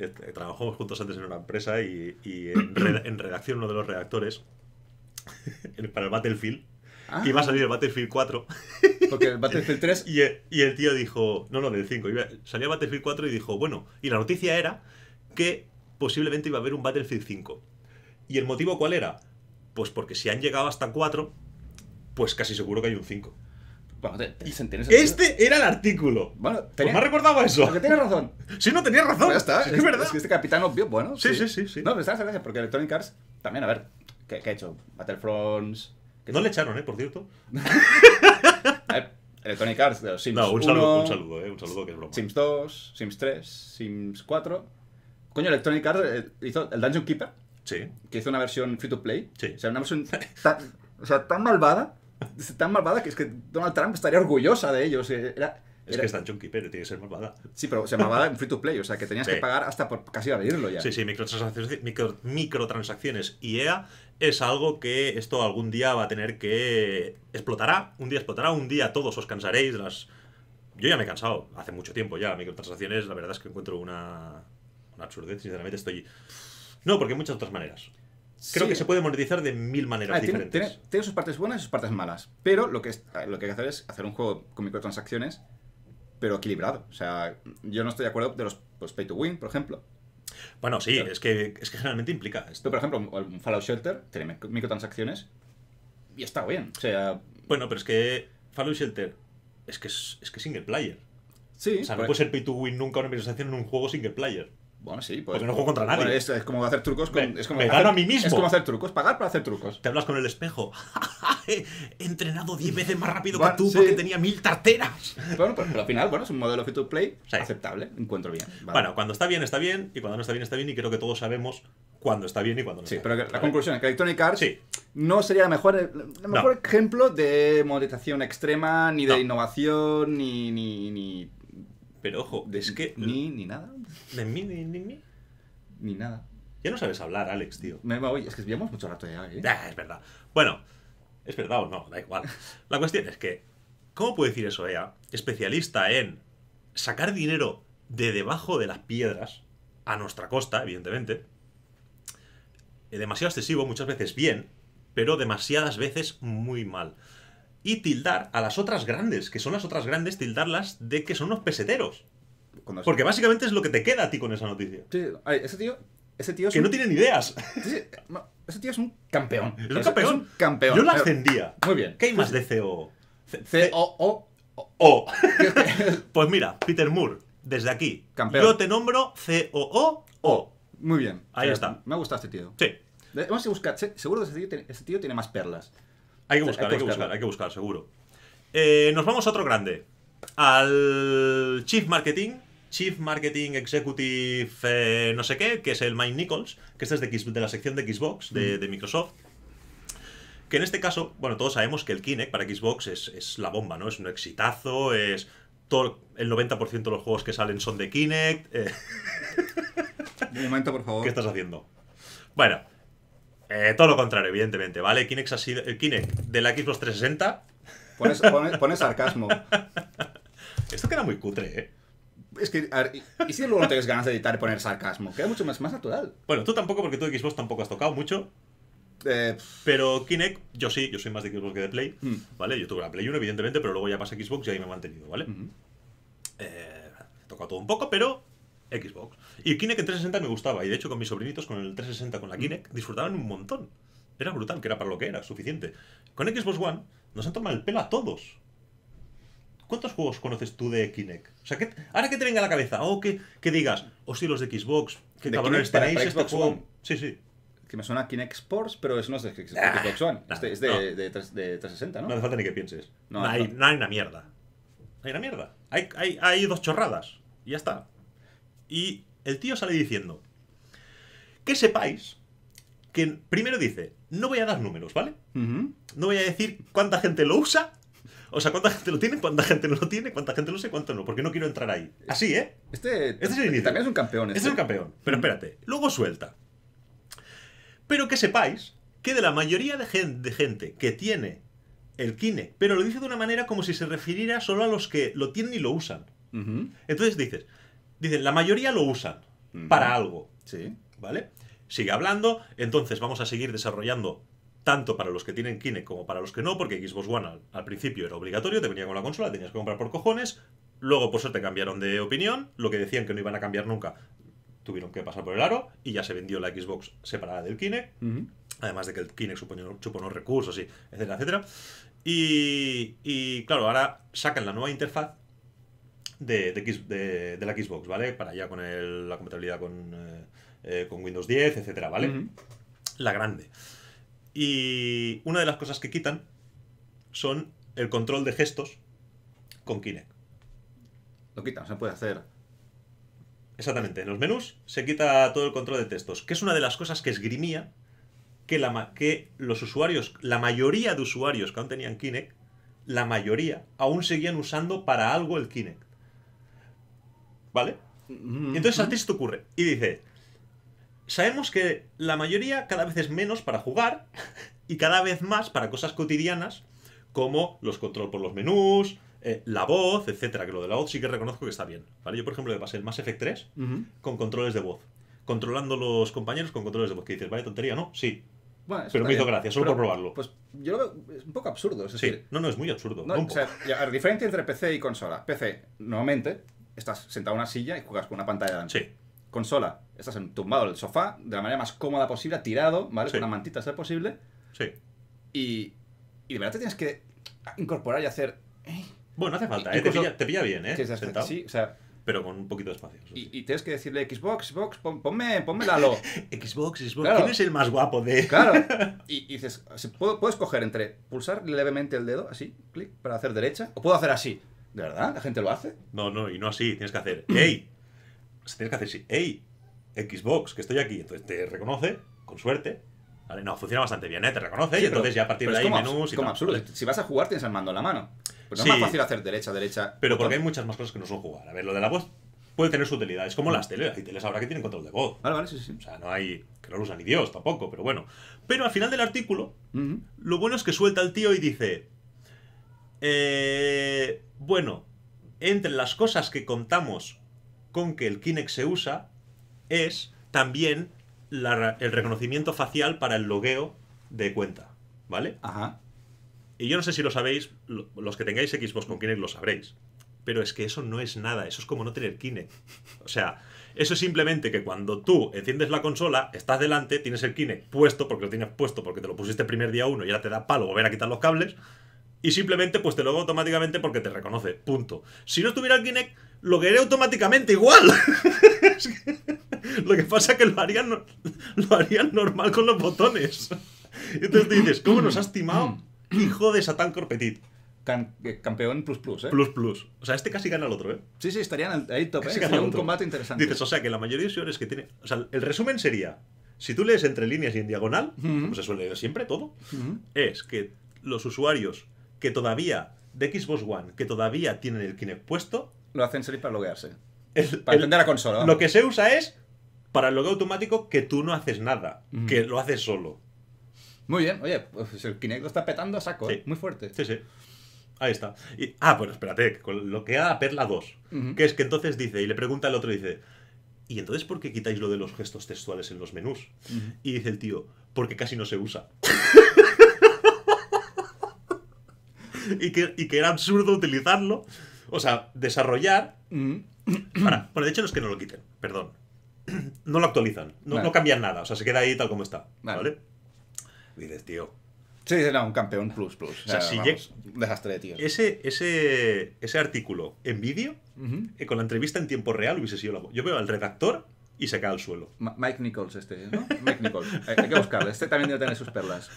Eh, trabajamos juntos antes en una empresa y, en, redacción uno de los redactores para el Battlefield. y ah. Iba a salir el Battlefield 4. Porque el Battlefield 3. Y el, tío dijo. No, no, del 5. salía el Battlefield 4 y dijo, bueno. Y la noticia era que posiblemente iba a haber un Battlefield 5. ¿Y el motivo cuál era? Pues porque si han llegado hasta 4, pues casi seguro que hay un 5 este era el artículo. Bueno, pues tenía, pues me recordaba eso. Porque tienes razón. sí, no, tenías razón. Pues ya está, es, verdad. Es que este capitán obvio, bueno. Sí, sí, sí. sí, No, pero está gracias porque Electronic Arts también, a ver, ¿qué, ha hecho? Battlefronts. No le echaron, ¿eh? Por cierto. a ver, Electronic Arts de los Sims No, un saludo, un saludo, ¿eh? Un saludo que es broma. Sims 2, Sims 3, Sims 4. Coño, Electronic Arts eh, hizo el Dungeon Keeper. Sí. Que hizo una versión free to play. Sí. O sea, una versión o sea, tan malvada tan malvada que es que Donald Trump estaría orgullosa de ellos. Era, es que es tan chunky, pero tiene que ser malvada. Sí, pero se malvada en free to play, o sea que tenías que pagar hasta por casi abrirlo ya. Sí, sí, microtransacciones, micro, microtransacciones y e es algo que esto algún día va a tener que. explotará, un día explotará, un día todos os cansaréis. Las... Yo ya me he cansado, hace mucho tiempo ya. Microtransacciones, la verdad es que encuentro una, una absurdez, sinceramente estoy. No, porque hay muchas otras maneras creo que se puede monetizar de mil maneras ah, diferentes. Tiene, sus partes buenas y sus partes malas. Pero lo que, es, eh, lo que hay que hacer es hacer un juego con microtransacciones, pero equilibrado. O sea, yo no estoy de acuerdo de los pues, pay to win, por ejemplo. Bueno, sí, es, que, es que generalmente implica esto. por ejemplo, un Fallout Shelter tiene microtransacciones y está bien. O sea. Bueno, pero es que Fallout Shelter es que es, es que single player. Sí. O sea, no puede ser pay to win nunca una microtransacción en un juego single player. Bueno, sí, pues. Porque no juego contra pues nadie. es, como hacer trucos Me, es como a mí mismo. Es como hacer trucos, pagar para hacer trucos. Te hablas con el espejo. He entrenado 10 veces más rápido que tú porque tenía mil tarteras. Bueno, pero, al final, bueno, es un modelo fit to play aceptable. Encuentro bien. Bueno, cuando está bien, está bien. Y cuando no está bien, está bien. Y creo que todos sabemos cuando está bien y cuando no está bien. Sí, pero la conclusión es que Electronic Arts no sería el mejor, el mejor ejemplo de monetización extrema, ni de innovación, ni, ni pero ojo, de es que. Ni, ni nada. ni, ni, ni. Ni nada. Ya no sabes hablar, Alex, tío. Me va, es que llevamos mucho rato ya, ¿eh? Ah, es verdad. Bueno, es verdad o no, da igual. La cuestión es que, ¿cómo puede decir eso ella? Especialista en sacar dinero de debajo de las piedras, a nuestra costa, evidentemente. Eh, demasiado excesivo, muchas veces bien, pero demasiadas veces muy mal y tildar a las otras grandes, que son las otras grandes, tildarlas de que son unos peseteros. Porque básicamente es lo que te queda a ti con esa noticia. Sí, ese tío. Ese tío es que no tiene ni ideas. ese tío es un campeón. Es campeón. campeón. Yo lo ascendía. Muy bien. ¿Qué hay más de COO? C-O-O. pues mira, Peter Moore, desde aquí. Campeón. Yo te nombro COOO. o Muy bien. Ahí está. Me ha gustado este tío. Sí. vamos a buscar seguro que ese tío, ese tío tiene más perlas. Hay que buscar, hay que buscar, hay que buscar, seguro. Eh, nos vamos a otro grande. Al Chief Marketing, Chief Marketing Executive eh, no sé qué, que es el Mike Nichols, que este es de, la sección de Xbox de, Microsoft. Que en este caso, bueno, todos sabemos que el Kinect para Xbox es, la bomba, ¿no? Es un exitazo, es el 90% de los juegos que salen son de Kinect. Eh. Un momento, por favor. ¿Qué estás haciendo? Bueno, eh, todo lo contrario, evidentemente, ¿vale? Kinect ha sido. Eh, de la Xbox 360. Pones, sarcasmo. Esto queda muy cutre, ¿eh? Es que, ¿y si luego no tienes ganas de editar y poner sarcasmo? Queda mucho más, más natural. Bueno, tú tampoco, porque tú de Xbox tampoco has tocado mucho. Eh, pero Kinect, yo sí, yo soy más de Xbox que de Play, mm. ¿vale? Yo tuve la Play 1, evidentemente, pero luego ya pasé Xbox y ahí me he mantenido, ¿vale? he tocado todo un poco, pero Xbox. Y Kinect en 360 me gustaba, y de hecho con mis sobrinitos, con el 360, con la mm. Kinect, disfrutaban un montón. Era brutal, que era para lo que era, suficiente. Con Xbox One nos han tomado el pelo a todos. ¿Cuántos juegos conoces tú de Kinect? O sea, que, ahora que te venga a la cabeza, o que, que digas, o si sí, los de Xbox, que cabrones tenéis para este Xbox One. Sí, sí que me suena Kinect Sports, pero eso no es de Xbox One. Este es de, de, 360, ¿no? No hace falta ni que pienses. No, hay, no. hay, una mierda. Hay una mierda. Hay, hay, hay, dos chorradas. Y ya está. Y el tío sale diciendo, que sepáis que primero dice, no voy a dar números, ¿vale? No voy a decir cuánta gente lo usa, o sea, cuánta gente lo tiene, cuánta gente no lo tiene, cuánta gente lo sé, cuánto no, porque no quiero entrar ahí. Así, ¿eh? Este, este es también es un campeón. Este, es un campeón. Pero espérate, luego suelta. Pero que sepáis que de la mayoría de gente, que tiene el Kine pero lo dice de una manera como si se refiriera solo a los que lo tienen y lo usan. Entonces dices, Dicen, la mayoría lo usan para algo. Sí. ¿Vale? Sigue hablando, entonces vamos a seguir desarrollando tanto para los que tienen Kinect como para los que no, porque Xbox One al, principio era obligatorio, te venía con la consola, tenías que comprar por cojones, luego por suerte cambiaron de opinión, lo que decían que no iban a cambiar nunca tuvieron que pasar por el aro y ya se vendió la Xbox separada del Kinect, además de que el Kinect chupó unos recursos, y etcétera, etcétera. y claro, ahora sacan la nueva interfaz de, de, la Xbox, ¿vale? Para ya con la compatibilidad con, eh, eh, Windows 10, etcétera, ¿vale? La grande. Y una de las cosas que quitan son el control de gestos con Kinect. Lo quitan, se puede hacer. Exactamente, en los menús se quita todo el control de textos, que es una de las cosas que esgrimía que, la, que los usuarios, la mayoría de usuarios que aún tenían Kinect, la mayoría, aún seguían usando para algo el Kinect. ¿Vale? Y entonces se te ocurre y dice, sabemos que la mayoría cada vez es menos para jugar y cada vez más para cosas cotidianas como los control por los menús, eh, la voz, etcétera, que lo de la voz sí que reconozco que está bien. ¿vale? Yo, por ejemplo, le pasé el Mass Effect 3 con controles de voz, controlando los compañeros con controles de voz, que dices, vale tontería, ¿no? Sí, pero me hizo gracia, solo por probarlo. Pues yo lo veo es un poco absurdo. Es sí. decir, no, no, es muy absurdo. No, no o sea, diferencia entre PC y consola. PC, nuevamente, estás sentado en una silla y juegas con una pantalla delante. Sí. Consola, estás tumbado en el sofá de la manera más cómoda posible, tirado, ¿vale? Con una mantita, si es posible. Sí. Y, y de verdad te tienes que incorporar y hacer. Eh". Bueno, no hace falta, ¿eh? Te pilla, bien, ¿eh? sentado. Sí, o sea, pero con un poquito de espacio. Y, tienes que decirle Xbox, Xbox, pon, ponme, ponme Lalo. Xbox, Xbox, ¿quién es el más guapo de...? claro, y, dices, ¿puedo, puedes coger entre pulsar levemente el dedo, así, clic, para hacer derecha, o puedo hacer así, ¿De verdad? ¿La gente lo hace? No, no, y no así. Tienes que hacer, hey, tienes que hacer así, hey, Xbox, que estoy aquí. Entonces te reconoce, con suerte. Vale, no, funciona bastante bien, ¿eh? Te reconoce y entonces ya a partir de ahí menús y como absurdo. Si vas a jugar tienes el mando en la mano. Pues no es más fácil hacer derecha, derecha. Pero porque hay muchas más cosas que no son jugar. A ver, lo de la voz puede tener su utilidad. Es como las teles. Hay teles ahora que tienen control de voz. Vale, vale, sí, sí. O sea, no hay... Que no lo usa ni Dios tampoco, pero bueno. Pero al final del artículo, lo bueno es que suelta el tío y dice... Eh, bueno, entre las cosas que contamos con que el Kinect se usa es también el reconocimiento facial para el logueo de cuenta, ¿vale? Ajá. Y yo no sé si lo sabéis, los que tengáis Xbox con Kinect lo sabréis, pero es que eso no es nada, eso es como no tener Kinect. O sea, eso es simplemente que cuando tú enciendes la consola, estás delante, tienes el Kinect puesto porque lo tienes puesto porque te lo pusiste el primer día uno y ahora te da palo volver a quitar los cables y simplemente pues te lo hago automáticamente porque te reconoce, punto. Si no estuviera el Kinect, lo queré automáticamente igual. lo que pasa es que lo harían, lo harían normal con los botones. Entonces dices, ¿cómo nos has timado, hijo de Satán Corpetit? Eh, campeón plus plus, ¿eh? Plus plus. O sea, este casi gana al otro, ¿eh? Sí, sí, estarían ahí top, ¿eh? Sería un combate interesante. Dices, o sea, que la mayoría de usuarios que tiene... O sea, el resumen sería, si tú lees entre líneas y en diagonal, como se suele leer siempre todo, es que los usuarios que todavía, de Xbox One, que todavía tienen el Kinect puesto. Lo hacen salir para loguearse. para entender la consola. Lo que se usa es para el logueo automático que tú no haces nada, que lo haces solo. Muy bien, oye, pues el Kinect lo está petando a saco, ¿eh? muy fuerte. Sí, sí. Ahí está. ah, bueno, pues espérate, con lo que a Perla 2, que es que entonces dice, y le pregunta al otro, dice, ¿y entonces por qué quitáis lo de los gestos textuales en los menús? Y dice el tío, porque casi no se usa. y que, era absurdo utilizarlo. O sea, desarrollar. Mm. Para, bueno, de hecho, no es que no lo quiten, perdón. No lo actualizan, no, cambian nada, o sea, se queda ahí tal como está. ¿Vale? Dices, tío. Sí, era un campeón plus plus. O sea, si desastre de tío. Ese, ese, artículo en vídeo, eh, con la entrevista en tiempo real, hubiese sido la. Yo veo al redactor y se cae al suelo. Mike Nichols, este, ¿no? Mike Nichols. Eh, hay, que buscarle. Este también debe tener sus perlas.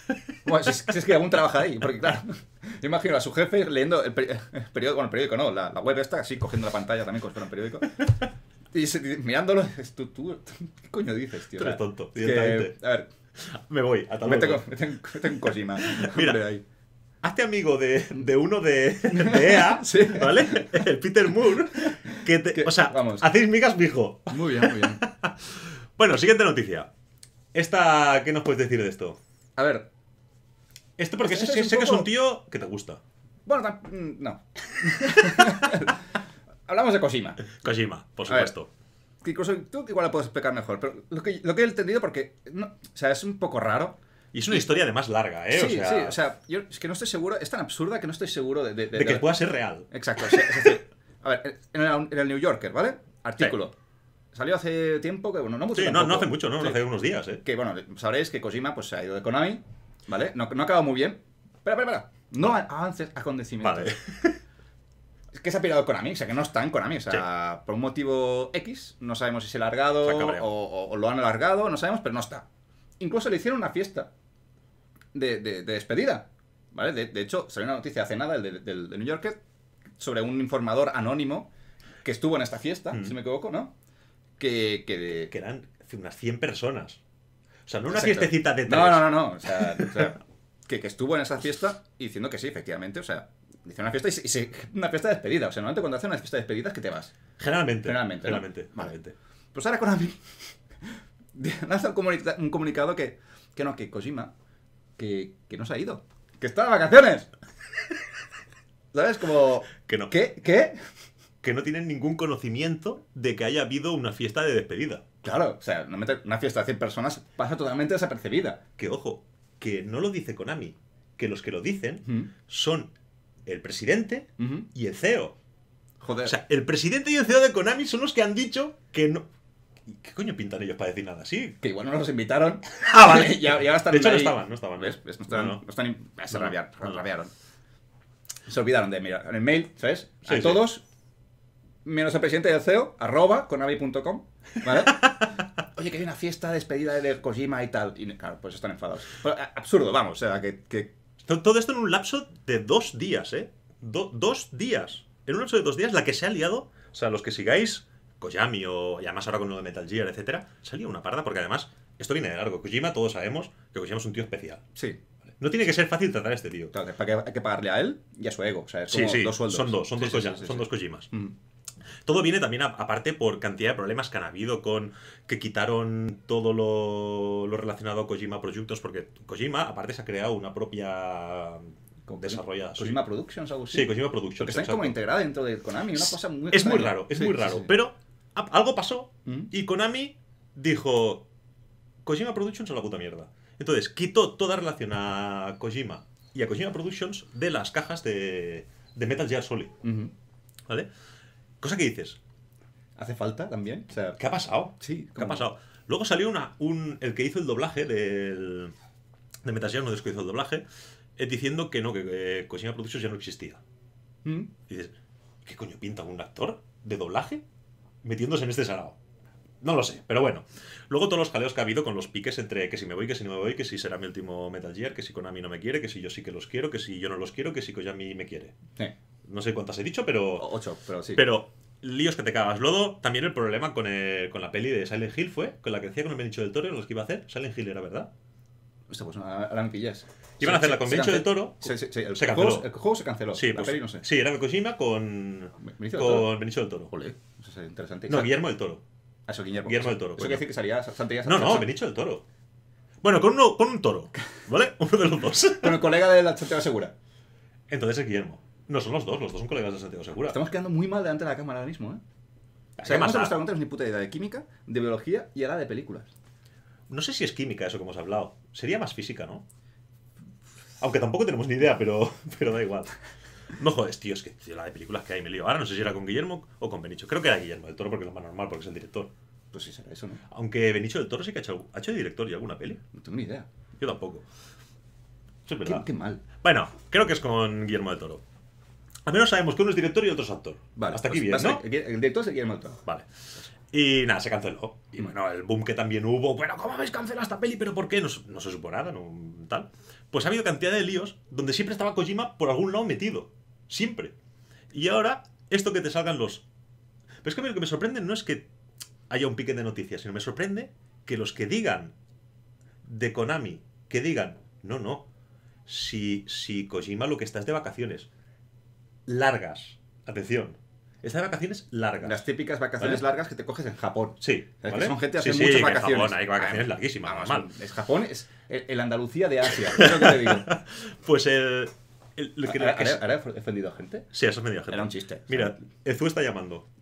Bueno, si es, que aún trabaja ahí, porque claro, yo imagino a su jefe leyendo el, periódico, bueno, el periódico no, la, web está así, cogiendo la pantalla también, como si un periódico. Y mirándolo, ¿qué coño dices, tío? Tú eres tonto, que, A ver. Me voy, a tal vez. tengo tengo Mira, Hazte amigo de, de uno de, de EA, sí. ¿vale? El Peter Moore, que o sea, vamos. hacéis migas mijo Muy bien, muy bien. bueno, siguiente noticia. Esta, ¿qué nos puedes decir de esto? A ver. Esto porque sé, que es un tío que te gusta. Bueno, mm, no. Hablamos de Cosima Cosima, por supuesto. incluso tú igual la puedes explicar mejor, pero lo que, he entendido porque, o sea, es un poco raro. Y es una historia además larga, ¿eh? Sí, o sea... sí, o sea, yo es que no estoy seguro, es tan absurda que no estoy seguro de... que pueda ser real. Exacto, es decir, a ver, en el, New Yorker, ¿vale? Artículo. Salió hace tiempo, que bueno, no mucho. Sí, no, hace mucho, ¿no? Hace unos días, ¿eh? Que bueno, sabréis que Kojima pues, se ha ido de Konami, ¿vale? No, ha acabado muy bien. Espera, espera, espera. No avances acontecimientos. Vale. Es que se ha pirado Konami, o sea, que no está en Konami. O sea, por un motivo X, no sabemos si se ha alargado o, lo han alargado, no sabemos, pero no está. Incluso le hicieron una fiesta de, despedida, ¿vale? De, hecho, salió una noticia hace nada del New Yorker sobre un informador anónimo que estuvo en esta fiesta, mm. si me equivoco, ¿no? Que, que... eran unas 100 personas. O sea, no una fiestecita de tres. No, no, no, no. O sea, que, que, estuvo en esa fiesta y diciendo que sí, efectivamente. O sea, dice una fiesta y, una fiesta de despedida. O sea, normalmente cuando hacen una fiesta de despedida es que te vas. Generalmente. Generalmente. Generalmente. Vale. Pues ahora con lanza un, comunica un comunicado que, que no, que Kojima, que, que no se ha ido. Que está de vacaciones. ¿Sabes? Como... Que no. ¿Qué? ¿Qué? Que no tienen ningún conocimiento de que haya habido una fiesta de despedida. Claro, o sea, una fiesta de 100 personas pasa totalmente desapercibida. Que ojo, que no lo dice Konami, que los que lo dicen son el presidente y el CEO. Joder. O sea, el presidente y el CEO de Konami son los que han dicho que no. ¿Qué coño pintan ellos para decir nada así? Que igual no los invitaron. ah, vale. ya, ya va de hecho, ¿eh? no estaban, no estaban. No, están, no, están Se rabiar, rabiaron. Se olvidaron de mirar en el mail, ¿sabes? a todos, menos al presidente del CEO, arroba conavi.com, ¿vale? Oye, que hay una fiesta despedida de Kojima y tal. Y claro, pues están enfadados. Eh, absurdo, vamos, o sea, que, Todo esto en un lapso de dos días, ¿eh? dos días. En un lapso de dos días, la que se ha liado, o sea, los que sigáis Kojami, o y además ahora con lo de Metal Gear, etcétera, salía una parda porque además esto viene de largo. Kojima, todos sabemos que Kojima es un tío especial. Sí. No tiene que ser fácil tratar a este tío. Claro, hay que pagarle a él y a su ego. Son dos, son, dos, son dos Kojimas. Mm. Todo viene también aparte por cantidad de problemas que han habido con que quitaron todo lo, relacionado a Kojima Projects porque Kojima aparte se ha creado una propia desarrollada. Kojima Productions, algo así. Sí, Kojima Productions. Que están como integrada dentro de Konami, una cosa muy. Es muy raro, es muy raro. pero algo pasó mm. y Konami dijo: Kojima Productions es la puta mierda. Entonces, quitó toda relación a Kojima y a Kojima Productions de las cajas de, de Metal Gear Solid. ¿Vale? Cosa que dices. ¿Hace falta también? ¿Qué ha pasado? Sí. ¿Qué ha pasado? Luego salió una, un, el que hizo el doblaje del, de Metal Gear, no que hizo el doblaje, eh, diciendo que no, que, Kojima Productions ya no existía. Y dices, ¿qué coño pinta un actor de doblaje metiéndose en este sarao? No lo sé, pero bueno. Luego todos los jaleos que ha habido con los piques entre que si me voy, que si no me voy, que si será mi último Metal Gear, que si Konami no me quiere, que si yo sí que los quiero, que si yo no los quiero, que si mí me quiere. No sé cuántas he dicho, pero... Ocho, pero sí. Pero líos que te cagas. lodo también el problema con, la peli de Silent Hill fue, con la que decía con el Benicio del Toro, los que iba a hacer, Silent Hill era verdad. Hostia, pues ahora pillas. Iban a hacerla con Benicio del Toro. Sí, el, Juego, se canceló. Sí, la pues peli no sé. Sí, era Kojima con, Benicio Con Benicio del Toro. eso interesante. No, Guillermo del Toro. Eso, Guillermo. Guillermo del Toro. Eso quiere decir que salía Segura? No, no, Benicio del Toro. Bueno, con, uno, con un toro, ¿vale? Uno de los dos. con el colega de la Santiago Segura. Entonces es Guillermo. No son los dos, los dos son colegas de Santiago Segura. Estamos quedando muy mal delante de la cámara ahora mismo, ¿eh? O sea, no tenemos ni puta idea de química, de biología y ahora de películas. No sé si es química eso que hemos hablado. Sería más física, ¿no? Aunque tampoco tenemos ni idea, pero, pero da igual. No jodes, tío, es que la de películas que hay me lío. Ahora no sé si era con Guillermo o con Benicio. Creo que era Guillermo del Toro porque es lo más normal, porque es el director. Pues sí, será eso, ¿no? Aunque Benicio del Toro sí que ha hecho, director y alguna peli. No tengo ni idea. Yo tampoco. Qué, mal. Bueno, creo que es con Guillermo del Toro. Al menos sabemos que uno es director y otro es actor. Hasta aquí pues bien, ¿no? el director es Guillermo del Toro. Vale. Y nada, se canceló. Y bueno, el boom que también hubo, bueno, ¿cómo habéis cancelado esta peli? ¿Pero por qué? No, se supo nada, no, tal. Pues ha habido cantidad de líos donde siempre estaba Kojima por algún lado metido. Siempre. Y ahora, esto que te salgan los... Pero es que a mí lo que me sorprende no es que haya un pique de noticias, sino me sorprende que los que digan de Konami, que digan, no, no, si, si Kojima lo que estás de vacaciones, largas, atención, de vacaciones largas. Las típicas vacaciones largas que te coges en Japón. Sí. son gente hace muchas vacaciones. Japón hay vacaciones larguísimas, mal Es Japón es el, Andalucía de Asia, lo que te digo. pues el, ofendido a gente? Sí, has ofendido a gente. Era un chiste. Mira, el Ezu está llamando.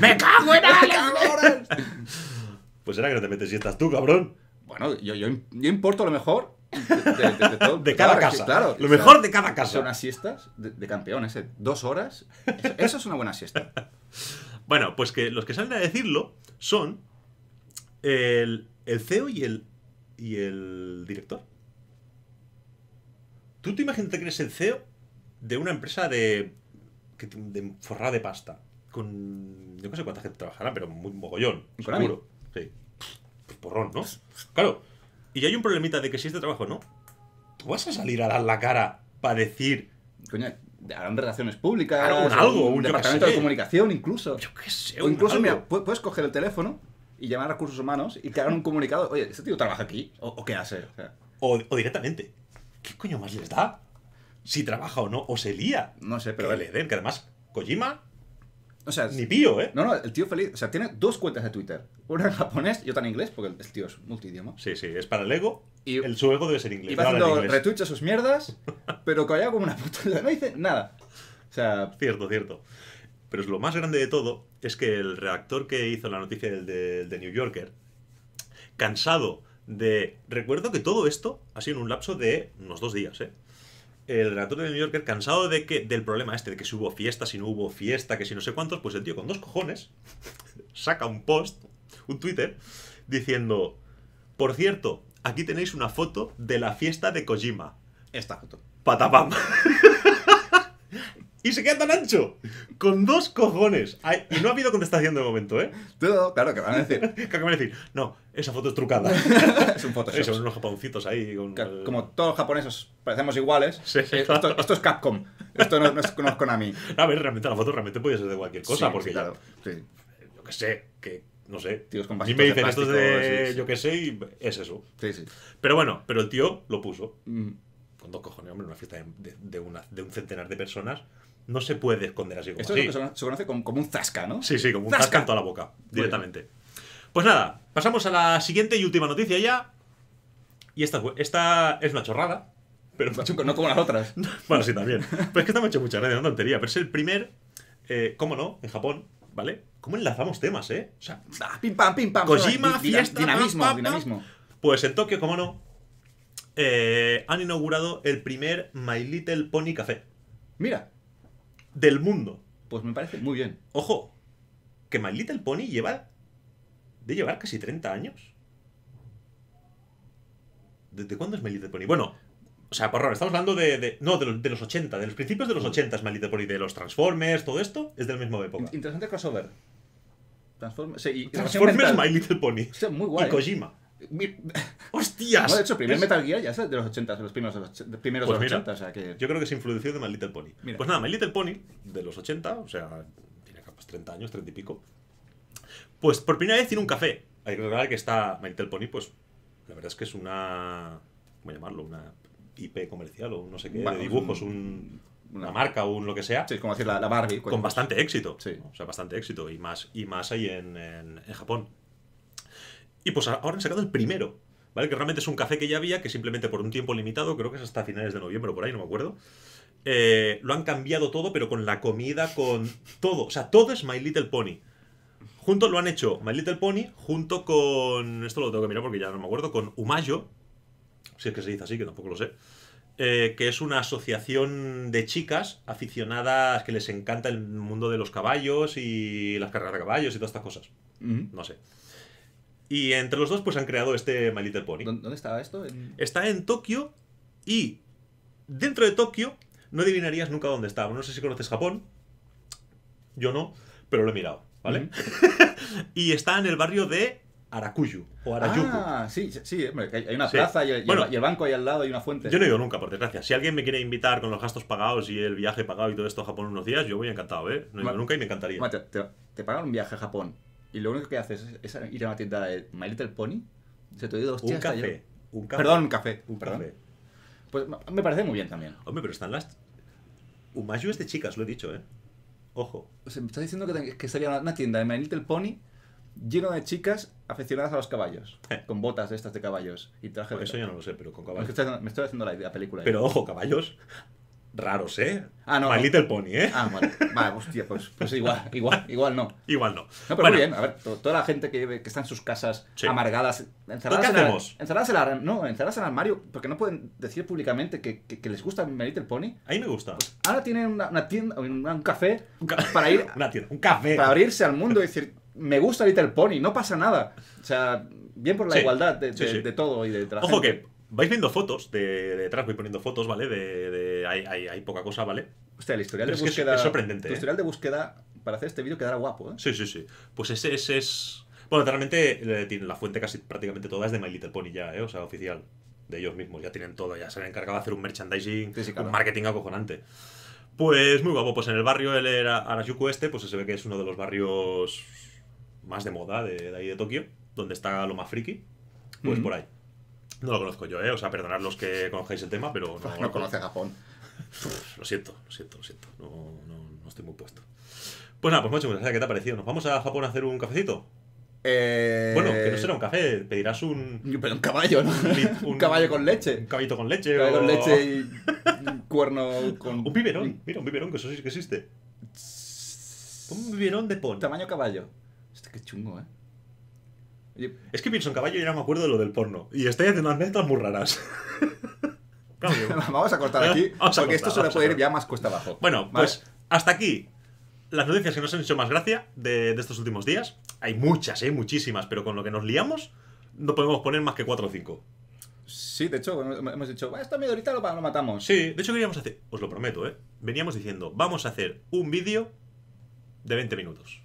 ¡Me cago en Alex! pues era que no te metes siestas tú, cabrón. Bueno, yo, yo, importo lo mejor de, cada casa. lo mejor de cada casa. Son unas siestas de, campeones, ese dos horas. Eso, es una buena siesta. bueno, pues que los que salen a decirlo son el, el CEO y el, y el director. Tú te imaginas que eres el CEO de una empresa de, de forrada de pasta. Con. Yo no sé cuánta gente trabajará, pero muy mogollón. Seguro. Sí. porrón, ¿no? Claro. Y hay un problemita de que si este trabajo no, tú vas a salir a dar la cara para decir. Coño, harán relaciones públicas. Claro, algo, un, un departamento de comunicación, incluso. Yo qué sé, o incluso, mira, puedes coger el teléfono y llamar a recursos humanos y que hagan un comunicado. Oye, ¿este tío trabaja aquí? ¿O, qué hace? o directamente. ¿qué coño más les da? Si trabaja o no, o se lía. No sé, pero. Que que además, Kojima. O sea, ni pío, ¿eh? No, no, el tío feliz. O sea, tiene dos cuentas de Twitter. Una en japonés y otra en inglés, porque el tío es multidioma. Sí, sí, es para el ego. Y el, su ego debe ser inglés. Y va haciendo sus mierdas, pero callado como una puta. No dice nada. O sea. Cierto, cierto. Pero lo más grande de todo es que el redactor que hizo la noticia del de, de New Yorker, cansado de... Recuerdo que todo esto ha sido en un lapso de unos dos días, ¿eh? El redactor de New Yorker, cansado de que, del problema este, de que si hubo fiesta, si no hubo fiesta, que si no sé cuántos, pues el tío con dos cojones saca un post, un Twitter, diciendo, por cierto, aquí tenéis una foto de la fiesta de Kojima. Esta foto. Patapam. y se queda tan ancho. Con dos cojones. y no ha habido contestación de momento, ¿eh? claro, que van a decir. que van a decir, no, esa foto es trucada. es un Photoshop. son unos japoncitos ahí. Con... Como todos los japoneses parecemos iguales. Eh, esto, es Capcom. Esto no, no es, a mí. Konami. A ver, realmente la foto realmente puede ser de cualquier cosa. Sí, porque claro. sí. yo que sé, que no sé. Tíos con Y me dicen esto de, yo que sé, y es eso. Sí, sí. Pero bueno, pero el tío lo puso. Mm. Con dos cojones, hombre, una fiesta de un centenar de personas no se puede esconder así. Como Esto se conoce como, un zasca, ¿no? Sí, sí, como un zasca, en toda la boca, directamente. Pues nada, pasamos a la siguiente y última noticia ya. Y esta, esta es una chorrada. Pero... No como las otras. bueno, sí, también. Pero es que esta me ha hecho mucha gracia, una tontería. Pero es el primer, eh, cómo no, en Japón, ¿vale? ¿Cómo enlazamos temas, eh? O sea, ah, pim pam, pim pam. Kojima, fiesta, dinamismo, dinamismo. Pues en Tokio, cómo no, eh, han inaugurado el primer My Little Pony Café. Mira del mundo. Pues me parece muy bien. Ojo, que My Little Pony lleva de llevar casi 30 años. ¿Desde cuándo es My Little Pony? Bueno, o sea, por estamos hablando de, no, de los, de los, 80, de los principios de los 80 es My Little Pony, de los Transformers, todo esto es del mismo época. Interesante crossover. Transform sí, y Transformers, My Little Pony. muy guay. Y Kojima. Mi... ¡Hostias! de hecho, primer Metal Gear ya es de los 80, de los, primeros pues de los 80. Yo creo que se influenció de My Little Pony. Pues nada, My Little Pony de los 80, o sea, tiene capaz 30 años, 30 y pico. Pues por primera vez tiene un café. Hay que recordar que está My Little Pony, pues la verdad es que es una. ¿Cómo llamarlo? Una IP comercial o no sé qué, de dibujos, una, marca o un lo que sea. Sí, como decir la, Barbie. Con bastante éxito. O sea, bastante éxito. Y más, y más ahí en, en, en Japón. Y pues ahora han sacado el primero, ¿vale? Que realmente es un café que ya había, que simplemente por un tiempo limitado, creo que es hasta finales de noviembre o por ahí, no me acuerdo. Eh, lo han cambiado todo, pero con la comida, con todo. O sea, todo es My Little Pony. Junto lo han hecho My Little Pony, junto con. Esto lo tengo que mirar porque ya no me acuerdo. Con Umayo. Si es que se dice así, que tampoco lo sé. Eh, que es una asociación de chicas aficionadas que les encanta el mundo de los caballos y las carreras de caballos y todas estas cosas. No sé. Y entre los dos pues han creado este My Little Pony. ¿Dónde estaba esto? Está en Tokio y dentro de Tokio no adivinarías nunca dónde estaba No sé si conoces Japón. Yo no, pero lo he mirado, ¿vale? y está en el barrio de Arakuyu o Arayuku. Ah, sí, sí, hay una plaza y el, banco ahí al lado y una fuente. Yo no he ido nunca, por desgracia. Si alguien me quiere invitar con los gastos pagados y el viaje pagado y todo esto a Japón unos días, yo voy encantado, ¿eh? No he ido nunca y me encantaría. Te, te pagan un viaje a Japón y lo único que haces es, ir a una tienda de My Little Pony. Se te ido hostia, un café, un café. Perdón, un café. Un café. Pues me parece muy bien también. Hombre, pero están las. un es de chicas, lo he dicho, ¿eh? Ojo. O me estás diciendo que, que sería una tienda de My Little Pony lleno de chicas aficionadas a los caballos. Eh. Con botas de estas de caballos y traje Eso ya no lo sé, pero con caballos. Me estoy, haciendo la, la película. Pero ojo, caballos raros, ¿eh? Ah, no. My Little Pony, ¿eh? Ah, vale. Vale, hostia, pues, pues, igual, igual, igual no. Igual no. No, pero muy bien. A ver, toda la gente que, está en sus casas amargadas, pues, encerradas, en hacemos? encerradas, en no, encerradas en el armario, porque no pueden decir públicamente que, les gusta My Little Pony. A mí me gusta. Pues ahora tienen una, tienda, un café para ir... una tienda, un café. Para abrirse al mundo y decir, me gusta Little Pony, no pasa nada. O sea, bien por la igualdad de, todo y de, de Ojo que vais viendo fotos de, detrás, voy poniendo fotos, ¿vale? De, hay, poca cosa, ¿vale? Hostia, el historial de búsqueda. Es sorprendente. El ¿eh? historial de búsqueda para hacer este vídeo quedará guapo, ¿eh? Sí, sí, sí. Pues ese, es. Bueno, realmente eh, la fuente casi prácticamente toda es de My Little Pony ya, ¿eh? O sea, oficial. De ellos mismos, ya tienen todo, ya se han encargado de hacer un merchandising, un marketing acojonante. Pues muy guapo, pues en el barrio él era este, pues se ve que es uno de los barrios más de moda de, ahí de Tokio, donde está lo más friki, pues por ahí. No lo conozco yo, ¿eh? O sea, perdonad los que conozcáis el tema, pero no. conoce Japón. lo siento, lo siento, lo siento. No, estoy muy puesto. Pues nada, pues gracias. Pues, ¿qué te ha parecido? ¿Nos vamos a Japón a hacer un cafecito? Eh... Bueno, que no será un café, pedirás un. Pero un caballo, ¿no? Un, caballo con leche. Un caballito con leche. Un caballo con leche y un cuerno con. Un biberón, mira, un biberón, que eso sí que existe. Un biberón de pon. Tamaño caballo. Este qué chungo, ¿eh? Es que pienso caballo y no me acuerdo de lo del porno. Y estoy haciendo unas metas muy raras. vamos a cortar aquí, porque esto se puede ir ya más cuesta abajo. Bueno, pues hasta aquí las noticias que nos han hecho más gracia de, estos últimos días. Hay muchas, hay ¿eh? muchísimas, pero con lo que nos liamos no podemos poner más que 4 o 5. Sí, de hecho, hemos dicho, Esto medio ahorita lo, lo matamos. Sí, de hecho queríamos hacer, os lo prometo, ¿eh? Veníamos diciendo, vamos a hacer un vídeo de 20 minutos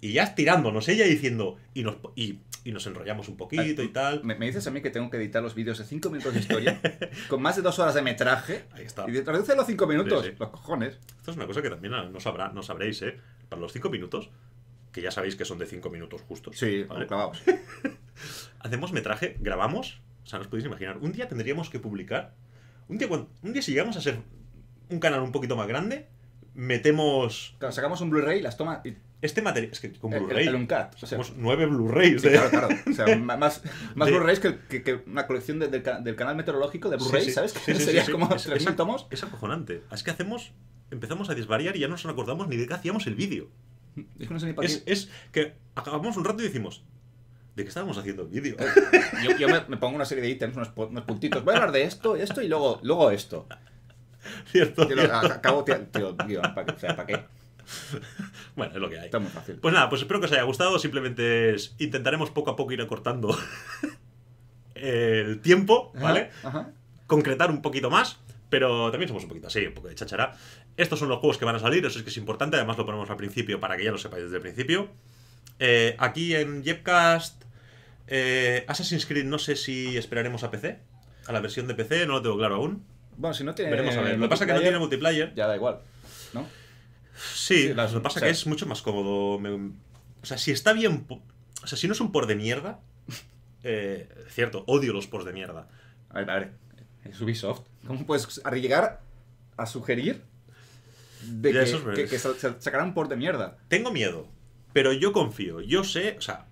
y ya estirándonos ella diciendo, y nos, y, nos enrollamos un poquito y tal. ¿Me, dices a mí que tengo que editar los vídeos de 5 minutos de historia, con más de 2 horas de metraje, Ahí está. y reduce los 5 minutos, los cojones. Esto es una cosa que también ah, no, sabrá, no sabréis, ¿eh? Para los 5 minutos, que ya sabéis que son de 5 minutos justos. Sí, ¿vale? clavados. Hacemos metraje, grabamos, o sea, nos podéis imaginar, un día tendríamos que publicar, un día, un día si llegamos a ser un canal un poquito más grande, metemos... Claro, sacamos un Blu-ray, las tomas este material. Es que Como Blu-ray. El, nueve Blu-rays. ¿eh? más, más Blu-rays que, que, una colección del, del, canal meteorológico de Blu-rays, ¿sabes? Que sería como es, tomos. Es acojonante. Es que hacemos. Empezamos a desvariar y ya no nos acordamos ni de qué hacíamos el vídeo. Es que no que acabamos un rato y decimos. ¿De qué estábamos haciendo el vídeo? yo, me, pongo una serie de ítems, unos, puntitos. Voy a hablar de esto, esto y luego, luego esto. Cierto. A lo, Acabo, tío, ¿para, o sea, ¿para qué? Bueno, es lo que hay. Está muy fácil. Pues nada, pues espero que os haya gustado. Simplemente es, intentaremos poco a poco ir acortando el tiempo, ¿vale? Concretar un poquito más. Pero también somos un poquito así, un poco de chachara. Estos son los juegos que van a salir, eso es que es importante. Además, lo ponemos al principio para que ya lo sepáis desde el principio. Eh, aquí en Jepcast, eh, Assassin's Creed, no sé si esperaremos a PC, a la versión de PC, no lo tengo claro aún. Bueno, si no tiene. Veremos a ver. Lo que pasa es que no tiene multiplayer. Ya da igual, ¿no? Sí, lo que pasa es que es mucho más cómodo. o sea, si está bien. O sea, si no es un por de mierda. Eh, cierto, odio los por de mierda. A ver, a ver. Es Ubisoft. ¿Cómo puedes llegar a sugerir de que, es que, sacarán por de mierda? Tengo miedo, pero yo confío. Yo sé, o sea,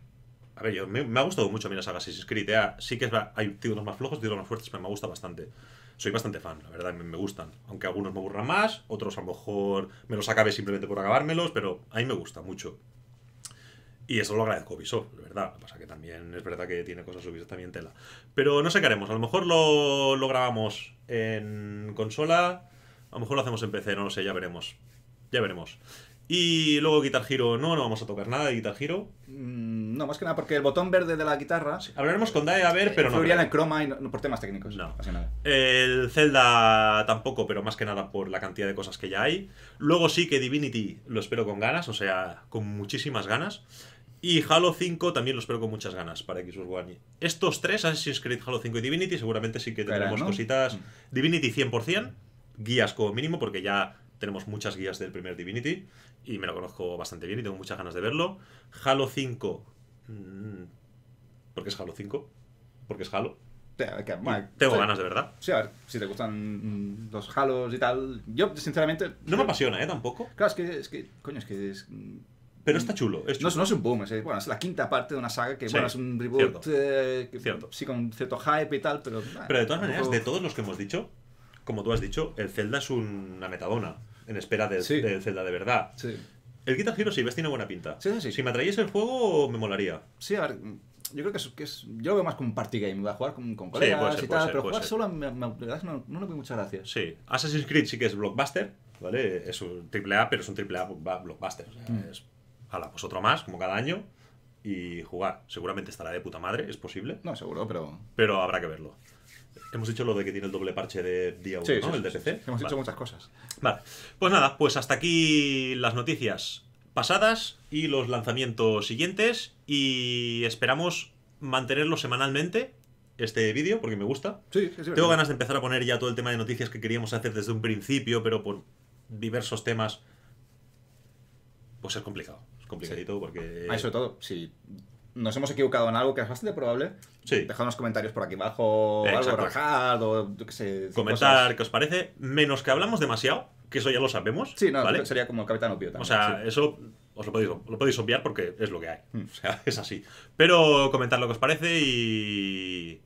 a ver, yo, me, ha gustado mucho a mí la saga Assassin's Creed. Eh, sí que es hay títulos más flojos, títulos más fuertes, pero me gusta bastante soy bastante fan, la verdad, me, gustan. Aunque algunos me aburran más, otros a lo mejor me los acabé simplemente por acabármelos, pero a mí me gusta mucho. Y eso lo agradezco a Ubisoft, la verdad. Lo que pasa que también es verdad que tiene cosas subidas también tela. Pero no sé qué haremos. A lo mejor lo, lo grabamos en consola. A lo mejor lo hacemos en PC, no lo sé, ya veremos. Ya veremos. Y luego Guitar Hero, no, no vamos a tocar nada de Guitar Hero. Mm, no, más que nada porque el botón verde de la guitarra. Hablaremos con Dae a ver, pero no. habría en croma y no, por temas técnicos. No. nada. El Zelda tampoco, pero más que nada por la cantidad de cosas que ya hay. Luego sí que Divinity lo espero con ganas, o sea, con muchísimas ganas. Y Halo 5 también lo espero con muchas ganas para Xbox One. Estos tres, Assassin's Creed, Halo 5 y Divinity, seguramente sí que tendremos cositas. Mm. Divinity 100%, guías como mínimo, porque ya tenemos muchas guías del primer Divinity y me lo conozco bastante bien y tengo muchas ganas de verlo. Halo 5. Mm, ¿Por qué es Halo 5? Porque es Halo. tengo ganas de verdad. Sí, a ver, si te gustan mm, los halos y tal. Yo, sinceramente. No me apasiona, ¿eh? Tampoco. Claro, es que. coño, es que. Mm, pero está chulo. Es No, es un boom, es, eh, bueno, es la quinta parte de una saga que bueno, es un reboot. Eh, cierto. Sí, con cierto hype y tal, pero. pero de todas maneras, de todos los que hemos dicho, como tú has dicho, el Zelda es una metadona en espera del, Zelda de verdad. Sí. El Guitar Hero sí, ves, tiene buena pinta. Sí, sí, Si me atrayese el juego, me molaría. Sí, a ver, yo creo que es, que es, yo lo veo más como un party game, voy a jugar con, con colegas sí, ser, y tal, ser, pero jugar solo me, me, no, le doy mucha gracia. Sí, Assassin's Creed sí que es blockbuster, ¿vale? Es un triple A, pero es un triple A blockbuster. O sea, mm. es, pues otro más, como cada año, y jugar. Seguramente estará de puta madre, es posible. No, seguro, pero... Pero habrá que verlo. Hemos dicho lo de que tiene el doble parche de día 1, ¿no? el DPC. Hemos dicho muchas cosas. Vale, pues nada, pues hasta aquí las noticias pasadas y los lanzamientos siguientes y esperamos mantenerlo semanalmente este vídeo porque me gusta. Sí, sí, Tengo ganas de empezar a poner ya todo el tema de noticias que queríamos hacer desde un principio, pero por diversos temas pues es complicado, es complicadito porque... Ah, todo, sí nos hemos equivocado en algo que es bastante probable, sí. dejad unos comentarios por aquí abajo, eh, Exacto. algo rajado, yo qué Comentar qué os parece, menos que hablamos demasiado, que eso ya lo sabemos. Sí, no, sería como el Capitán opiota. O sea, eso os lo podéis, lo podéis obviar porque es lo que hay. Mm. O sea, es así. Pero comentar lo que os parece y.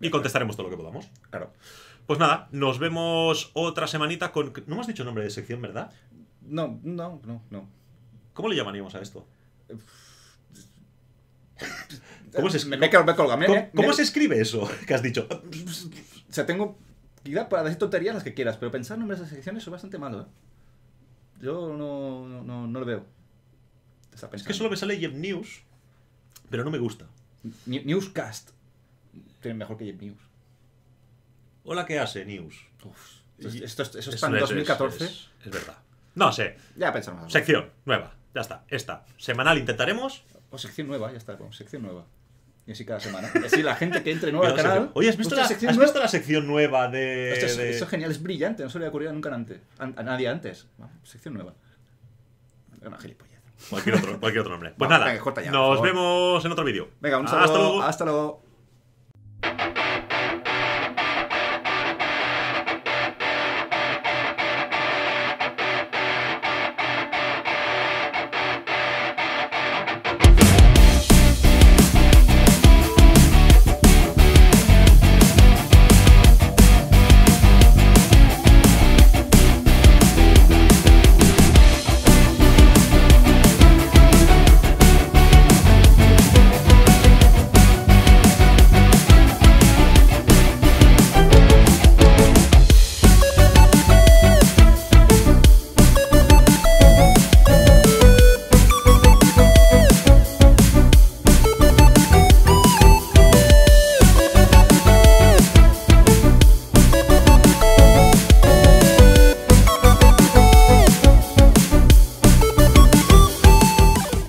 Y contestaremos todo lo que podamos. Claro. Pues nada, nos vemos otra semanita con. No me has dicho nombre de sección, ¿verdad? No, no, no, no. ¿Cómo le llamaríamos a esto? ¿Cómo se, ¿Cómo, se escribe eso que has dicho? O sea, tengo quizá para decir tonterías las que quieras, pero pensar en nombres de secciones es bastante malo. ¿eh? Yo no, no, no, lo veo. Es que solo me sale Jeff News, pero no me gusta. newscast. Tiene mejor que Jeff News. Hola, ¿qué hace News? esto, eso está en 2014. Es, es, verdad. No sé. Ya pensamos. Sección nueva. Ya está. Esta. Semanal intentaremos. O oh, sección nueva, ya está, pues, sección nueva. Y así cada semana. Y así la gente que entre nueva al canal. Oye, ¿has, visto la, sección nueva? visto la sección nueva de.? Esto es, genial, es brillante, no se le había ocurrido nunca antes, a, nadie antes. sección nueva. Una gilipollez. Cualquier otro, cualquier otro nombre. Pues nada, nos vemos en otro vídeo. Venga, un saludo. Hasta luego. Hasta luego.